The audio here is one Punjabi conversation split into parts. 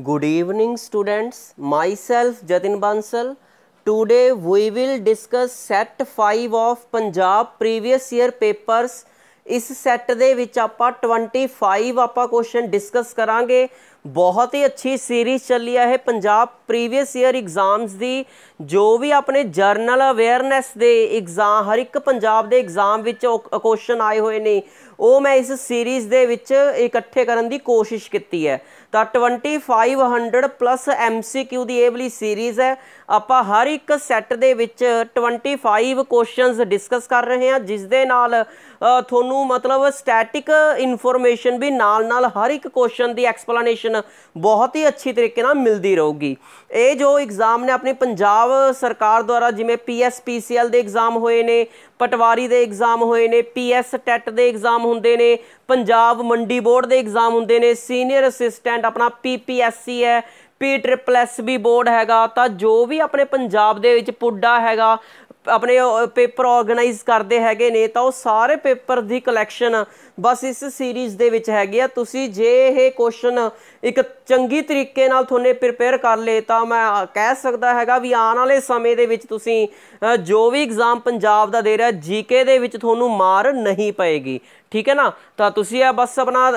good evening students myself Jatin Bansal today we will discuss set 5 of Punjab previous year papers ਇਸ ਸੈੱਟ ਦੇ ਵਿੱਚ ਆਪਾਂ 25 ਆਪਾਂ ਕੁਐਸਚਨ ਡਿਸਕਸ ਕਰਾਂਗੇ ਬਹੁਤ ਹੀ ਅੱਛੀ ਸੀਰੀਜ਼ ਚੱਲੀ ਆ ਇਹ ਪੰਜਾਬ ਪ੍ਰੀਵੀਅਸ ਈਅਰ ਐਗਜ਼ਾਮਸ ਦੀ ਜੋ ਵੀ ਆਪਣੇ ਜਰਨਲ ਅਵੇਅਰਨੈਸ ਦੇ ਐਗਜ਼ਾਮ ਹਰ ਇੱਕ ਪੰਜਾਬ ਦੇ ਐਗਜ਼ਾਮ ਵਿੱਚ ਕੁਐਸਚਨ ਆਏ ਹੋਏ ਨੇ ਉਹ ਮੈਂ ਇਸ ਸੀਰੀਜ਼ ਦੇ ਵਿੱਚ ਇਕੱਠੇ ਕਰਨ ਦੀ ਕੋਸ਼ਿਸ਼ ਕੀਤੀ ਹੈ ਤਾਂ 2500 ਪਲੱਸ MCQ ਦੀ ਇਹ ਵਾਲੀ ਸੀਰੀਜ਼ ਹੈ ਆਪਾਂ ਹਰ ਇੱਕ ਸੈੱਟ ਦੇ ਵਿੱਚ 25 ਕੁਐਸਚਨਸ ਡਿਸਕਸ ਕਰ ਰਹੇ ਹਾਂ ਜਿਸ ਦੇ ਨਾਲ ਤੁਹਾਨੂੰ ਮਤਲਬ ਸਟੈਟਿਕ ਇਨਫੋਰਮੇਸ਼ਨ ਵੀ ਨਾਲ-ਨਾਲ ਹਰ ਇੱਕ ਕੁਐਸਚਨ ਦੀ ਐਕਸਪਲੇਨੇਸ਼ਨ ਬਹੁਤ ਹੀ ਅੱਛੀ ਤਰੀਕੇ ਨਾਲ ਮਿਲਦੀ ਰਹੂਗੀ ਇਹ ਜੋ ਐਗਜ਼ਾਮ ਨੇ ਆਪਣੇ ਪੰਜਾਬ ਸਰਕਾਰ ਦੁਆਰਾ ਜਿਵੇਂ ਪੀਐਸਪੀਸੀਐਲ ਦੇ ਐਗਜ਼ਾਮ ਹੋਏ ਨੇ ਪਟਵਾਰੀ ਦੇ ਐਗਜ਼ਾਮ ਹੋਏ ਨੇ ਪੀਐਸ ਟੈਟ e ਦੇ ਐਗਜ਼ਾਮ ਹੁੰਦੇ ਨੇ ਪੰਜਾਬ ਮੰਡੀ ਬੋਰਡ ਦੇ ਐਗਜ਼ਾਮ ਹੁੰਦੇ ਨੇ ਸੀਨੀਅਰ ਅਸਿਸਟੈਂਟ ਆਪਣਾ ਪੀਪੀਐਸਸੀ ਹੈ ਪੀ ਟ੍ਰਿਪਲ ਐਸ ਵੀ ਬੋਰਡ ਹੈਗਾ ਤਾਂ ਜੋ ਵੀ ਆਪਣੇ ਪੰਜਾਬ ਦੇ ਵਿੱਚ ਪੁੱਡਾ ਹੈਗਾ ਆਪਣੇ ਪੇਪਰ ਆਰਗੇਨਾਈਜ਼ ਕਰਦੇ ਹੈਗੇ ਨੇ ਤਾਂ ਉਹ ਸਾਰੇ ਪੇਪਰ ਦੀ ਕਲੈਕਸ਼ਨ ਬਸ ਇਸ ਸੀਰੀਜ਼ ਦੇ ਵਿੱਚ ਹੈਗੀ ਆ ਤੁਸੀਂ ਜੇ ਇਹ ਕੁਐਸਚਨ ਇੱਕ ਚੰਗੀ ਤਰੀਕੇ ਨਾਲ ਤੁਹਾਨੂੰ ਪ੍ਰਿਪੇਅਰ ਕਰ ਲਏ ਤਾਂ ਮੈਂ ਕਹਿ ਸਕਦਾ ਹੈਗਾ ਵੀ ਆਉਣ ਵਾਲੇ ਸਮੇਂ ਦੇ ਵਿੱਚ ਤੁਸੀਂ ਜੋ ਵੀ ਐਗਜ਼ਾਮ ਪੰਜਾਬ ਦਾ ਦੇ ਰਿਹਾ ਜੀਕੇ ਦੇ ਵਿੱਚ ਤੁਹਾਨੂੰ ਮਾਰ ਨਹੀਂ ਪਏਗੀ ਠੀਕ ਹੈ ਨਾ ਤਾਂ ਤੁਸੀਂ ਇਹ ਬਸ ਆਪਣਾ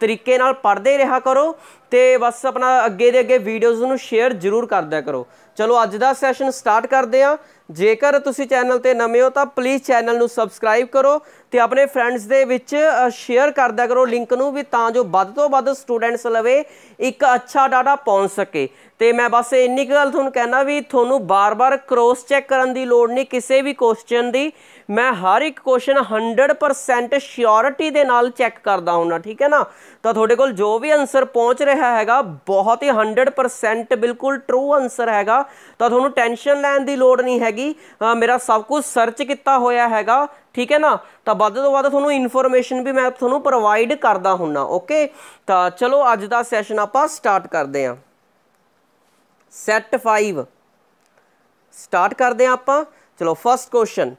ਤਰੀਕੇ ਨਾਲ ਪੜ੍ਹਦੇ ਰਿਹਾ ਕਰੋ ਤੇ ਬਸ ਆਪਣਾ ਅੱਗੇ ਦੇ ਅੱਗੇ ਵੀਡੀਓਜ਼ ਨੂੰ ਸ਼ੇਅਰ ਜ਼ਰੂਰ ਕਰਦਿਆ ਕਰੋ ਚਲੋ ਅੱਜ ਦਾ ਸੈਸ਼ਨ ਸਟਾਰਟ ਕਰਦੇ ਆ ਜੇਕਰ ਤੁਸੀਂ ਚੈਨਲ ਤੇ ਨਵੇਂ ਹੋ ਤਾਂ ਪਲੀਜ਼ ਚੈਨਲ ਨੂੰ ਸਬਸਕ੍ਰਾਈਬ ਕਰੋ ਤੇ ਆਪਣੇ ਫਰੈਂਡਸ ਦੇ ਵਿੱਚ ਸ਼ੇਅਰ ਕਰਦਾ ਕਰੋ ਲਿੰਕ ਨੂੰ ਵੀ ਤਾਂ ਜੋ ਵੱਧ ਤੋਂ ਵੱਧ ਸਟੂਡੈਂਟਸ ਲਵੇ ਇੱਕ ਅੱਛਾ ਡਾਟਾ ਪਹੁੰਚ ਸਕੇ ਤੇ ਮੈਂ ਬਸ ਇੰਨੀ ਗੱਲ ਤੁਹਾਨੂੰ ਕਹਿਣਾ ਵੀ ਤੁਹਾਨੂੰ ਬਾਰ-ਬਾਰ ਕ੍ਰੋਸ ਚੈੱਕ ਕਰਨ ਦੀ ਲੋੜ ਨਹੀਂ ਕਿਸੇ ਵੀ ਕੁਐਸਚਨ ਦੀ ਮੈਂ ਹਰ ਇੱਕ ਕੁਐਸਚਨ 100% ਸ਼ਿਓਰਿਟੀ ਦੇ ਨਾਲ ਚੈੱਕ ਕਰਦਾ ਹੁੰਨਾ ਠੀਕ ਹੈ ਨਾ ਤਾਂ ਤੁਹਾਡੇ ਕੋਲ ਜੋ ਵੀ ਆਨਸਰ ਪਹੁੰਚ ਰਿਹਾ ਹੈਗਾ ਬਹੁਤ ਹੀ 100% ਬਿਲਕੁਲ ਟਰੂ ਆਨਸਰ ਹੈਗਾ ਤਾਂ ਤੁਹਾਨੂੰ ਟੈਨਸ਼ਨ ਲੈਣ ਦੀ ਲੋੜ ਨਹੀਂ ਹੈਗੀ ਮੇਰਾ ਸਭ ਕੁਝ ਸਰਚ ਕੀਤਾ ਹੋਇਆ ਹੈਗਾ ਠੀਕ ਹੈ ਨਾ ਤਾਂ ਵੱਧ ਤੋਂ ਵੱਧ ਤੁਹਾਨੂੰ ਇਨਫੋਰਮੇਸ਼ਨ ਵੀ ਮੈਂ ਤੁਹਾਨੂੰ ਪ੍ਰੋਵਾਈਡ ਕਰਦਾ ਹੁੰਨਾ ਓਕੇ ਤਾਂ ਚਲੋ ਅੱਜ ਦਾ ਸੈਸ਼ਨ ਆਪਾਂ ਸਟਾਰਟ ਕਰਦੇ ਹਾਂ ਸੈਟ 5 ਸਟਾਰਟ ਕਰਦੇ ਹਾਂ ਆਪਾਂ ਚਲੋ first question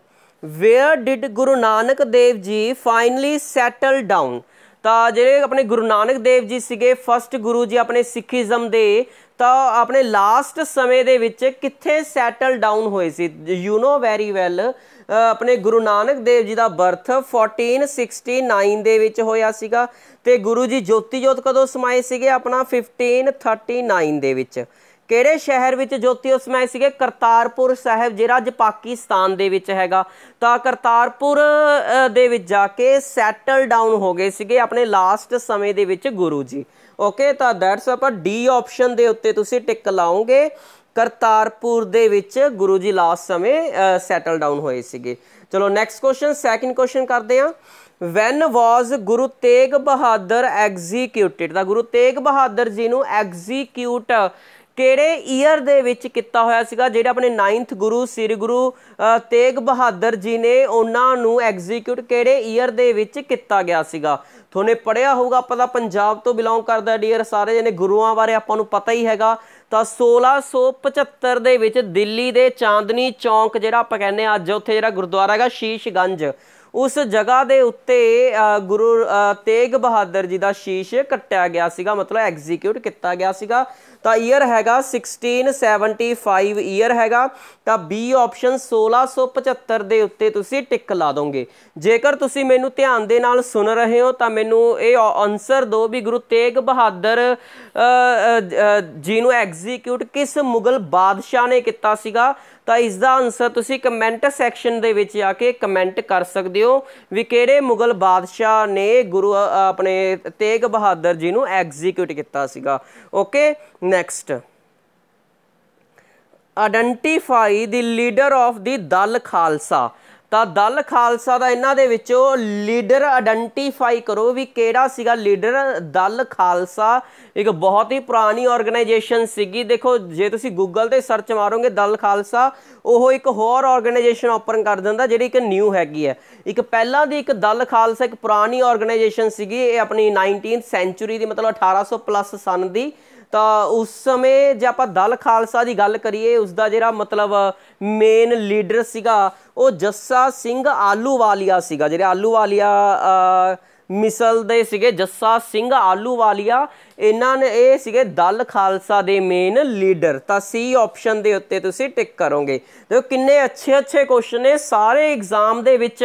where did Guru Nanak Dev ji finally settle down ਤਾਂ ਜਿਹੜੇ ਆਪਣੇ ਗੁਰੂ ਨਾਨਕ ਦੇਵ ਜੀ ਸੀਗੇ ਫਰਸਟ ਗੁਰੂ ਜੀ ਆਪਣੇ ਸਿੱਖੀਜ਼ਮ ਦੇ ਤਾਂ ਆਪਣੇ ਲਾਸਟ ਸਮੇਂ ਦੇ ਵਿੱਚ ਕਿੱਥੇ ਸੈਟਲ ਡਾਊਨ ਹੋਏ ਸੀ ਯੂ نو ਵੈਰੀ ਵੈਲ ਆਪਣੇ ਗੁਰੂ ਨਾਨਕ ਦੇਵ ਜੀ ਦਾ ਬਰਥ 1469 ਦੇ ਵਿੱਚ ਹੋਇਆ ਸੀਗਾ ਤੇ ਗੁਰੂ ਜੀ ਜੋਤੀ ਜੋਤ ਕਦੋਂ ਸਮਾਏ ਸੀਗੇ ਆਪਣਾ 1539 ਦੇ ਵਿੱਚ ਕਿਹੜੇ ਸ਼ਹਿਰ ਵਿੱਚ ਜੋਤੀ ਉਸ ਸਮਾਏ ਸੀਗੇ ਕਰਤਾਰਪੁਰ ਸਾਹਿਬ ਜਿਹੜਾ ਅੱਜ ਪਾਕਿਸਤਾਨ ਦੇ ਵਿੱਚ ਹੈਗਾ ਤਾਂ ਕਰਤਾਰਪੁਰ ਦੇ ਵਿੱਚ ਜਾ ਕੇ ਸੈਟਲ ਡਾਊਨ ਹੋ ਗਏ ਸੀਗੇ ਆਪਣੇ ਲਾਸਟ ਸਮੇਂ ਦੇ ਵਿੱਚ ਗੁਰੂ ਜੀ ਓਕੇ ਤਾਂ ਦੈਟਸ ਆਪਾਂ ਡੀ ਆਪਸ਼ਨ ਦੇ ਉੱਤੇ ਤੁਸੀਂ ਟਿਕ ਲਾਓਗੇ ਕਰਤਾਰਪੁਰ ਦੇ ਵਿੱਚ ਗੁਰੂ ਜੀ ਲਾਸਟ ਸਮੇਂ ਸੈਟਲ ਡਾਊਨ ਹੋਏ ਸੀਗੇ ਚਲੋ ਨੈਕਸਟ ਕੁਐਸਚਨ ਸੈਕਿੰਡ ਕੁਐਸਚਨ ਕਰਦੇ ਆ when was Guru Tegh Bahadur executed ਦਾ ਗੁਰੂ ਤੇਗ ਬਹਾਦਰ ਜੀ ਨੂੰ ਐਗਜ਼ੀਕਿਊਟ ਕਿਹੜੇ ਈਅਰ ਦੇ ਵਿੱਚ ਕੀਤਾ ਹੋਇਆ ਸੀਗਾ ਜਿਹੜੇ ਆਪਣੇ 9th ਗੁਰੂ ਸ੍ਰੀ ਗੁਰੂ ਤੇਗ ਬਹਾਦਰ ਜੀ ਨੇ ਉਹਨਾਂ ਨੂੰ ਐਗਜ਼ੀਕਿਊਟ ਕਿਹੜੇ ਈਅਰ ਦੇ ਵਿੱਚ ਕੀਤਾ ਗਿਆ ਸੀਗਾ ਤੁਹਾਨੂੰ ਪੜਿਆ ਹੋਊਗਾ ਆਪਾਂ ਦਾ ਪੰਜਾਬ ਤੋਂ ਬਿਲੋਂਗ ਕਰਦਾ ਡੀਅਰ ਸਾਰੇ ਜਣੇ ਗੁਰੂਆਂ ਬਾਰੇ ਆਪਾਂ ਨੂੰ ਪਤਾ ਹੀ ਹੈਗਾ ਤਾਂ 1675 ਦੇ ਵਿੱਚ ਦਿੱਲੀ ਦੇ ਚਾਂਦਨੀ ਚੌਂਕ ਜਿਹੜਾ ਆਪਾਂ ਕਹਿੰਦੇ ਆ ਅੱਜ ਉੱਥੇ ਜਿਹੜਾ ਗੁਰਦੁਆਰਾ ਹੈਗਾ ਸ਼ੀਸ਼ਗੰਜ ਉਸ ਜਗ੍ਹਾ ਦੇ ਉੱਤੇ ਗੁਰੂ ਤੇਗ ਬਹਾਦਰ ਜੀ ਦਾ ਸ਼ੀਸ਼ ਕੱਟਿਆ ਗਿਆ ਸੀਗਾ ਮਤਲਬ ਐਗਜ਼ੀਕਿਊਟ ਕੀਤਾ ਗਿਆ ਸੀਗਾ ਤਾਂ ਈਅਰ ਹੈਗਾ 1675 ਈਅਰ ਹੈਗਾ ਤਾਂ B ਆਪਸ਼ਨ 1675 ਦੇ ਉੱਤੇ ਤੁਸੀਂ ਟਿਕ ਲਾ ਦੋਗੇ ਜੇਕਰ ਤੁਸੀਂ ਮੈਨੂੰ ਧਿਆਨ ਦੇ ਨਾਲ ਸੁਣ ਰਹੇ ਹੋ ਤਾਂ ਮੈਨੂੰ ਇਹ ਆਨਸਰ ਦਿਓ ਵੀ ਗੁਰੂ ਤੇਗ ਬਹਾਦਰ ਜੀ ਨੂੰ ਐਗਜ਼ੀਕਿਊਟ ਕਿਸ ਮੁਗਲ ਬਾਦਸ਼ਾਹ ਨੇ ਕੀਤਾ ਸੀਗਾ ਤਾਂ ਇਸ ਦਾ ਆਨਸਰ ਤੁਸੀਂ ਕਮੈਂਟ ਸੈਕਸ਼ਨ ਦੇ ਵਿੱਚ ਆ ਕੇ ਕਮੈਂਟ ਕਰ ਸਕਦੇ ਹੋ ਵੀ ਕਿਹੜੇ ਮੁਗਲ ਬਾਦਸ਼ਾਹ ਨੇ ਗੁਰੂ ਆਪਣੇ ਤੇਗ ਬਹਾਦਰ ਜੀ ਨੂੰ ਐਗਜ਼ੀਕਿਊਟ ਕੀਤਾ ਸੀਗਾ okay next identify the leader of the Dal Khalsa ਤਾਂ ਦਲ ਖਾਲਸਾ ਦਾ ਇਹਨਾਂ ਦੇ ਵਿੱਚੋਂ ਲੀਡਰ ਆਇਡੈਂਟੀਫਾਈ ਕਰੋ ਵੀ ਕਿਹੜਾ ਸੀਗਾ ਲੀਡਰ ਦਲ ਖਾਲਸਾ ਇੱਕ ਬਹੁਤ ਹੀ ਪੁਰਾਣੀ ਆਰਗੇਨਾਈਜੇਸ਼ਨ ਸੀਗੀ ਦੇਖੋ ਜੇ ਤੁਸੀਂ ਗੂਗਲ ਤੇ ਸਰਚ ਮਾਰੋਗੇ ਦਲ ਖਾਲਸਾ ਉਹ ਇੱਕ ਹੋਰ ਆਰਗੇਨਾਈਜੇਸ਼ਨ ਓਪਨ ਕਰ ਦਿੰਦਾ ਜਿਹੜੀ ਇੱਕ ਨਿਊ ਹੈਗੀ ਹੈ ਇੱਕ ਪਹਿਲਾਂ ਦੀ ਇੱਕ ਦਲ ਖਾਲਸਾ ਇੱਕ ਪੁਰਾਣੀ ਆਰਗੇਨਾਈਜੇਸ਼ਨ ਸੀਗੀ ਇਹ ਆਪਣੀ 19th ਸੈਂਚੁਰੀ ਦੀ ਮਤਲਬ 1800 ਪਲੱਸ ਸਨ ਦੀ ਤਾਂ ਉਸ ਸਮੇਂ ਜੇ ਆਪਾਂ ਦਲ ਖਾਲਸਾ ਦੀ ਗੱਲ ਕਰੀਏ ਉਸ ਦਾ ਜਿਹੜਾ ਮਤਲਬ ਮੇਨ ਲੀਡਰ ਸੀਗਾ ਉਹ ਜੱਸਾ ਸਿੰਘ ਆਲੂਵਾਲੀਆ ਸੀਗਾ ਜਿਹੜੇ ਆਲੂਵਾਲੀਆ ਮਿਸਲ ਦੇ ਸੀਗੇ ਜੱਸਾ ਸਿੰਘ ਆਲੂਵਾਲੀਆ ਇਹਨਾਂ ਨੇ ਇਹ ਸੀਗੇ ਦਲ ਖਾਲਸਾ ਦੇ ਮੇਨ ਲੀਡਰ ਤਾਂ ਸੀ ਆਪਸ਼ਨ ਦੇ ਉੱਤੇ ਤੁਸੀਂ ਟਿਕ ਕਰੋਗੇ ਦੇਖੋ ਕਿੰਨੇ ਅੱਛੇ ਅੱਛੇ ਕੁਐਸਚਨ ਨੇ ਸਾਰੇ ਐਗਜ਼ਾਮ ਦੇ ਵਿੱਚ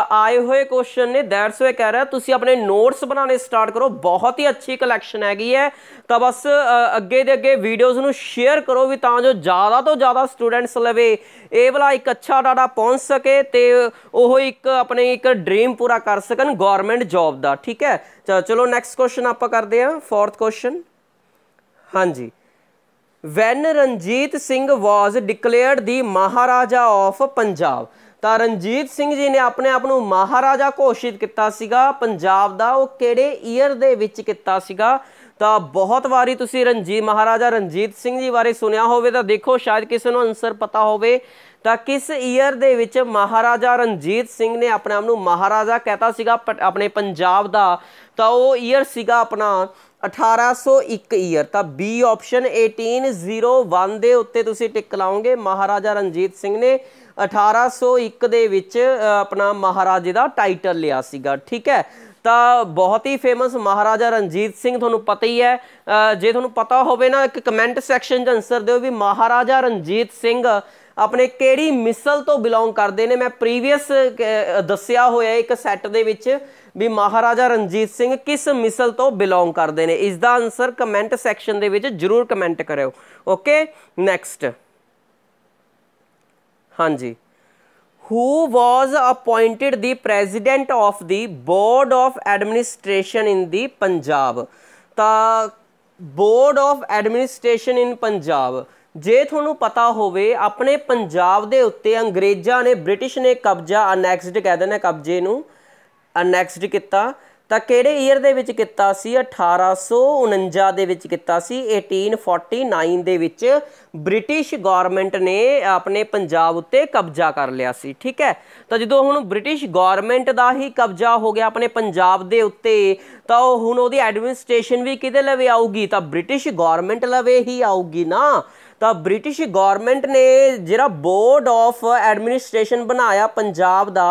ਆਏ ਹੋਏ ਕੁਐਸਚਨ ਨੇ ਦੈਟਸ ਵੇ ਕਹਿ ਰਿਹਾ ਤੁਸੀਂ ਆਪਣੇ ਨੋਟਸ ਬਣਾਉਣੇ ਸਟਾਰਟ ਕਰੋ ਬਹੁਤ ਹੀ ਅੱਛੀ ਕਲੈਕਸ਼ਨ ਹੈਗੀ ਹੈ ਤਾਂ ਬਸ ਅੱਗੇ ਦੇ ਅੱਗੇ ਵੀਡੀਓਜ਼ ਨੂੰ ਸ਼ੇਅਰ ਕਰੋ ਵੀ ਤਾਂ ਜੋ ਜ਼ਿਆਦਾ ਤੋਂ ਜ਼ਿਆਦਾ ਸਟੂਡੈਂਟਸ ਲਵੇ ਇਹ ਵਾਲਾ ਇੱਕ ਅੱਛਾ ਡਾਟਾ ਪਹੁੰਚ ਸਕੇ ਤੇ ਉਹ ਇੱਕ ਆਪਣੇ ਇੱਕ ਡ੍ਰੀਮ ਪੂਰਾ ਕਰ ਸਕਣ ਗਵਰਨਮੈਂਟ ਜੌਬ ਦਾ ਠੀਕ ਹੈ ਤਾਂ ਚਲੋ ਨੈਕਸਟ ਕੁਐਸਚਨ ਆਪਾਂ ਕਰਦੇ ਆ ਫੋਰਥ ਕੁਐਸਚਨ ਹਾਂਜੀ when Ranjit Singh was declared the maharaja of Punjab ਤਾਂ ਰਣਜੀਤ ਸਿੰਘ ਜੀ ਨੇ ਆਪਣੇ ਆਪ ਨੂੰ ਮਹਾਰਾਜਾ ਘੋਸ਼ਿਤ ਕੀਤਾ ਸੀਗਾ ਪੰਜਾਬ ਦਾ ਉਹ ਕਿਹੜੇ ਈਅਰ ਦੇ ਵਿੱਚ ਕੀਤਾ ਸੀਗਾ ਤਾਂ ਬਹੁਤ ਵਾਰੀ ਤੁਸੀਂ ਰਣਜੀਤ ਮਹਾਰਾਜਾ ਰਣਜੀਤ ਸਿੰਘ ਜੀ ਬਾਰੇ ਸੁਣਿਆ ਹੋਵੇ ਤਾਂ ਦੇਖੋ ਸ਼ਾਇਦ ਕਿਸੇ ਨੂੰ ਆਨਸਰ ਪਤਾ ਹੋਵੇ ਤਾਂ ਕਿਸ ਈਅਰ ਦੇ ਵਿੱਚ ਮਹਾਰਾਜਾ ਰਣਜੀਤ ਸਿੰਘ ਨੇ ਆਪਣੇ ਆਪ ਨੂੰ ਮਹਾਰਾਜਾ ਕਹਤਾ ਸੀਗਾ ਆਪਣੇ ਪੰਜਾਬ ਦਾ ਤਾਂ ਉਹ ਈਅਰ ਸੀਗਾ ਆਪਣਾ 1801 ਈਅਰ ਤਾਂ B ਆਪਸ਼ਨ 1801 ਦੇ ਉੱਤੇ ਤੁਸੀਂ ਟਿਕ ਲਾਓਗੇ ਮਹਾਰਾਜਾ ਰਣਜੀਤ ਸਿੰਘ ਨੇ 1801 ਦੇ ਵਿੱਚ ਆਪਣਾ ਮਹਾਰਾਜੇ ਦਾ ਟਾਈਟਲ ਲਿਆ ਸੀਗਾ ਠੀਕ ਹੈ ਤਾਂ ਬਹੁਤ ਹੀ ਫੇਮਸ ਮਹਾਰਾਜਾ ਰਣਜੀਤ ਸਿੰਘ ਤੁਹਾਨੂੰ ਪਤਾ ਹੀ ਹੈ ਜੇ ਤੁਹਾਨੂੰ ਪਤਾ ਹੋਵੇ ਨਾ ਇੱਕ ਕਮੈਂਟ ਸੈਕਸ਼ਨ 'ਚ ਅਨਸਰ ਦਿਓ ਵੀ ਮਹਾਰਾਜਾ ਰਣਜੀਤ ਸਿੰਘ ਆਪਣੇ ਕਿਹੜੀ ਮਿਸਲ ਤੋਂ ਬਿਲੋਂਗ ਕਰਦੇ ਨੇ ਮੈਂ ਪ੍ਰੀਵੀਅਸ ਦੱਸਿਆ ਹੋਇਆ ਇੱਕ ਸੈੱਟ ਦੇ ਵਿੱਚ ਵੀ ਮਹਾਰਾਜਾ ਰਣਜੀਤ ਸਿੰਘ ਕਿਸ ਮਿਸਲ ਤੋਂ ਬਿਲੋਂਗ ਕਰਦੇ ਨੇ ਇਸ ਦਾ ਆਨਸਰ ਕਮੈਂਟ ਸੈਕਸ਼ਨ ਦੇ ਵਿੱਚ ਜਰੂਰ ਕਮੈਂਟ ਕਰਿਓ ਓਕੇ ਨੈਕਸਟ ਹਾਂਜੀ who was appointed the president of the board of administration in the punjab the board of administration in punjab ਜੇ ਤੁਹਾਨੂੰ ਪਤਾ ਹੋਵੇ ਆਪਣੇ ਪੰਜਾਬ ਦੇ ਉੱਤੇ ਅੰਗਰੇਜ਼ਾਂ ਨੇ ਬ੍ਰਿਟਿਸ਼ ਨੇ ਕਬਜ਼ਾ ਅਨੈਕਸਡ ਦਿੰਦੇ ਨੇ ਕਬਜ਼ੇ ਨੂੰ ਅਨੈਕਸਡ ਕੀਤਾ ਤਾਂ ਕਿਹੜੇ ਈਅਰ ਦੇ ਵਿੱਚ ਕੀਤਾ ਸੀ 1849 ਦੇ ਵਿੱਚ ਕੀਤਾ ਸੀ 1849 ਦੇ ਵਿੱਚ ਬ੍ਰਿਟਿਸ਼ ਗਵਰਨਮੈਂਟ ਨੇ ਆਪਣੇ ਪੰਜਾਬ ਉੱਤੇ ਕਬਜ਼ਾ ਕਰ ਲਿਆ ਸੀ ਠੀਕ ਹੈ ਤਾਂ ਜਦੋਂ ਹੁਣ ਬ੍ਰਿਟਿਸ਼ ਗਵਰਨਮੈਂਟ ਦਾ ਹੀ ਕਬਜ਼ਾ ਹੋ ਗਿਆ ਆਪਣੇ ਪੰਜਾਬ ਦੇ ਉੱਤੇ ਤਾਂ ਉਹ ਹੁਣ ਉਹਦੀ ਐਡਮਿਨਿਸਟ੍ਰੇਸ਼ਨ ਵੀ ਕਿਹਦੇ ਲਵੇ ਆਊਗੀ ਤਾਂ ਬ੍ਰਿਟਿਸ਼ ਗਵਰਨਮੈਂਟ ਲਵੇ ਹੀ ਆਊਗੀ ਨਾ ਤਾਂ ਬ੍ਰਿਟਿਸ਼ ਗਵਰਨਮੈਂਟ ਨੇ ਜਿਹੜਾ ਬੋਰਡ ਆਫ ਐਡਮਿਨਿਸਟ੍ਰੇਸ਼ਨ ਬਣਾਇਆ ਪੰਜਾਬ ਦਾ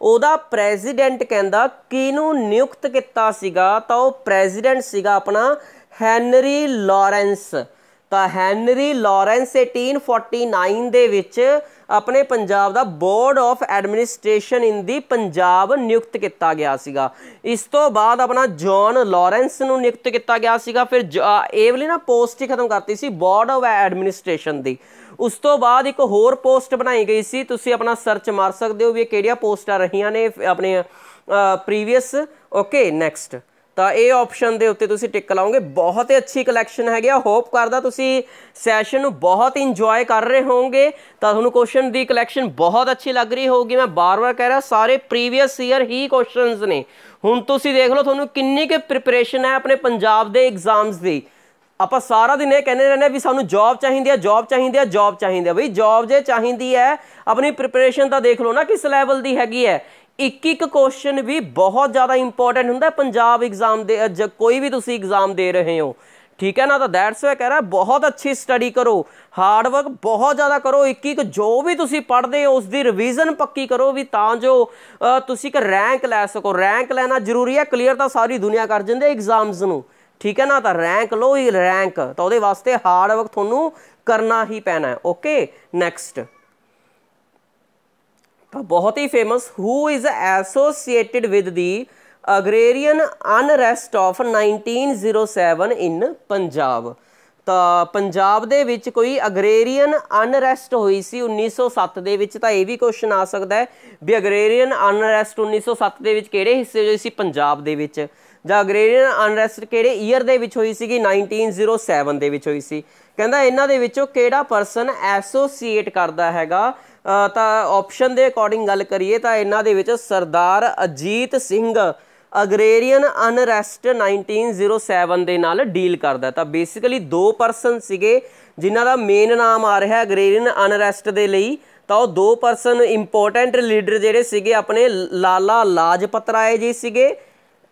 ਉਹਦਾ ਪ੍ਰੈਜ਼ੀਡੈਂਟ ਕਹਿੰਦਾ ਕਿਹਨੂੰ ਨਿਯੁਕਤ ਕੀਤਾ ਸੀਗਾ ਤਾਂ ਉਹ ਪ੍ਰੈਜ਼ੀਡੈਂਟ ਸੀਗਾ ਆਪਣਾ ਹੈਨਰੀ ਲਾਰੈਂਸ ਤਾਂ ਹੈਨਰੀ ਲਾਰੈਂਸ 1849 ਦੇ ਵਿੱਚ ਆਪਣੇ ਪੰਜਾਬ ਦਾ board of administration in the Punjab ਨਿਯੁਕਤ ਕੀਤਾ ਗਿਆ ਸੀਗਾ ਇਸ ਤੋਂ ਬਾਅਦ ਆਪਣਾ ਜੌਨ ਲਾਰੈਂਸ ਨੂੰ ਨਿਯੁਕਤ ਕੀਤਾ ਗਿਆ ਸੀਗਾ ਫਿਰ ਇਹ ਵਾਲੀ ਨਾ ਪੋਸਟ ਹੀ ਖਤਮ ਕਰਤੀ ਸੀ ਬੋਰਡ ਆਫ ਐਡਮਿਨਿਸਟ੍ਰੇਸ਼ਨ ਦੀ ਉਸ ਤੋਂ ਬਾਅਦ ਇੱਕ ਹੋਰ ਪੋਸਟ ਬਣਾਈ ਗਈ ਸੀ ਤੁਸੀਂ ਆਪਣਾ ਸਰਚ ਮਾਰ ਸਕਦੇ ਹੋ ਵੀ ਇਹ ਕਿਹੜੀਆਂ ਪੋਸਟਾਂ ਰਹੀਆਂ ਨੇ ਆਪਣੇ ਪ੍ਰੀਵੀਅਸ ਓਕੇ ਨੈਕਸਟ ਤਾਂ ਇਹ ਆਪਸ਼ਨ ਦੇ ਉੱਤੇ ਤੁਸੀਂ ਟਿਕ ਲਾਓਗੇ ਬਹੁਤ ਹੀ ਅੱਛੀ ਕਲੈਕਸ਼ਨ ਹੈਗੀ ਆ ਹੋਪ ਕਰਦਾ ਤੁਸੀਂ ਸੈਸ਼ਨ ਨੂੰ ਬਹੁਤ ਇੰਜੋਏ ਕਰ ਰਹੇ ਹੋਵੋਗੇ ਤਾਂ ਤੁਹਾਨੂੰ ਕੁਐਸਚਨ ਦੀ ਕਲੈਕਸ਼ਨ ਬਹੁਤ ਅੱਛੀ ਲੱਗ ਰਹੀ ਹੋਊਗੀ ਮੈਂ ਬਾਰ-ਬਾਰ ਕਹਿ ਰਿਹਾ ਸਾਰੇ ਪ੍ਰੀਵੀਅਸ ਈਅਰ ਹੀ ਕੁਐਸਚਨਸ ਨੇ ਹੁਣ ਤੁਸੀਂ ਦੇਖ ਲਓ ਤੁਹਾਨੂੰ ਕਿੰਨੀ ਕਿ ਪ੍ਰਿਪਰੇਸ਼ਨ ਹੈ ਆਪਣੇ ਪੰਜਾਬ ਦੇ ਐਗਜ਼ਾਮਸ ਦੀ ਆਪਾਂ ਸਾਰਾ ਦਿਨ ਇਹ ਕਹਿੰਦੇ ਰਹਿੰਦੇ ਆ ਵੀ ਸਾਨੂੰ ਜੌਬ ਚਾਹੀਦੀ ਹੈ ਜੌਬ ਚਾਹੀਦੀ ਹੈ ਜੌਬ ਚਾਹੀਦੀ ਹੈ ਬਈ ਜੌਬ ਜੇ ਚਾਹੀਦੀ ਹੈ ਆਪਣੀ ਪ੍ਰਿਪਰੇਸ਼ਨ ਤਾਂ ਦੇਖ ਲਓ ਨਾ ਕਿਸ ਲੈਵਲ ਦੀ ਹੈਗੀ ਹੈ ਇੱਕ ਇੱਕ ਕੁਐਸਚਨ ਵੀ ਬਹੁਤ ਜ਼ਿਆਦਾ ਇੰਪੋਰਟੈਂਟ ਹੁੰਦਾ ਪੰਜਾਬ ਐਗਜ਼ਾਮ ਦੇ ਕੋਈ ਵੀ ਤੁਸੀਂ ਐਗਜ਼ਾਮ ਦੇ ਰਹੇ ਹੋ ਠੀਕ ਹੈ ਨਾ ਤਾਂ ਦੈਟਸ ਵਾਈ ਕਹਿ ਰਹਾ ਬਹੁਤ ਅੱਛੀ ਸਟੱਡੀ ਕਰੋ ਹਾਰਡ ਵਰਕ ਬਹੁਤ ਜ਼ਿਆਦਾ ਕਰੋ ਇੱਕ ਇੱਕ ਜੋ ਵੀ ਤੁਸੀਂ ਪੜ੍ਹਦੇ ਹੋ ਉਸ ਦੀ ਰਿਵੀਜ਼ਨ ਪੱਕੀ ਕਰੋ ਵੀ ਤਾਂ ਜੋ ਤੁਸੀਂ ਇੱਕ ਰੈਂਕ ਲੈ ਸਕੋ ਰੈਂਕ ਲੈਣਾ ਜ਼ਰੂਰੀ ਹੈ ਕਲੀਅਰ ਤਾਂ ਸਾਰੀ ਦੁਨੀਆ ਕਰ ਜਾਂਦੇ ਐਗਜ਼ਾਮਸ ਨੂੰ ਠੀਕ ਹੈ ਨਾ ਤਾਂ ਰੈਂਕ ਲੋ ਹੀ ਰੈਂਕ ਤਾਂ ਉਹਦੇ ਵਾਸਤੇ ਹਾਰਡ ਵਰਕ ਤੁਹਾਨੂੰ ਕਰਨਾ ਹੀ ਪੈਣਾ ਹੈ ਓਕੇ ਨੈਕਸਟ ਬਹੁਤ ਹੀ famous who is associated with the agrarian unrest of 1907 in Punjab ਤਾਂ ਪੰਜਾਬ ਦੇ ਵਿੱਚ ਕੋਈ ਅਗਰੇਰੀਅਨ ਅਨਰੈਸਟ ਹੋਈ ਸੀ 1907 ਦੇ ਵਿੱਚ ਤਾਂ ਇਹ ਵੀ ਕੁਐਸਚਨ ਆ ਸਕਦਾ ਹੈ ਵੀ ਅਗਰੇਰੀਅਨ ਅਨਰੈਸਟ 1907 ਦੇ ਵਿੱਚ ਕਿਹੜੇ ਹਿੱਸੇ ਹੋਈ ਸੀ ਪੰਜਾਬ ਦੇ ਵਿੱਚ ਜਾਂ ਅਗਰੇਰੀਅਨ ਅਨਰੈਸਟ ਕਿਹੜੇ ਈਅਰ ਦੇ ਵਿੱਚ ਹੋਈ ਸੀਗੀ 1907 ਦੇ ਵਿੱਚ ਹੋਈ ਸੀ ਕਹਿੰਦਾ ਇਹਨਾਂ ਦੇ ਵਿੱਚੋਂ ਕਿਹੜਾ ਪਰਸਨ ਐਸੋਸੀਏਟ ਕਰਦਾ ਹੈਗਾ ਤਾਂ ਆਪਸ਼ਨ ਦੇ ਅਕੋਰਡਿੰਗ ਗੱਲ ਕਰੀਏ ਤਾਂ ਇਹਨਾਂ ਦੇ ਵਿੱਚ ਸਰਦਾਰ ਅਜੀਤ ਸਿੰਘ ਅਗਰੇਰੀਅਨ ਅਨਰੈਸਟ 1907 ਦੇ ਨਾਲ ਡੀਲ ਕਰਦਾ ਤਾਂ ਬੇਸਿਕਲੀ ਦੋ ਪਰਸਨ ਸੀਗੇ ਜਿਨ੍ਹਾਂ ਦਾ ਮੇਨ ਨਾਮ ਆ ਰਿਹਾ ਅਗਰੇਰੀਅਨ ਅਨਰੈਸਟ ਦੇ ਲਈ ਤਾਂ ਉਹ ਦੋ ਪਰਸਨ ਇੰਪੋਰਟੈਂਟ ਲੀਡਰ ਜਿਹੜੇ ਸੀਗੇ ਆਪਣੇ ਲਾਲਾ ਲਾਜਪਤ ਰਾਏ ਜੀ ਸੀਗੇ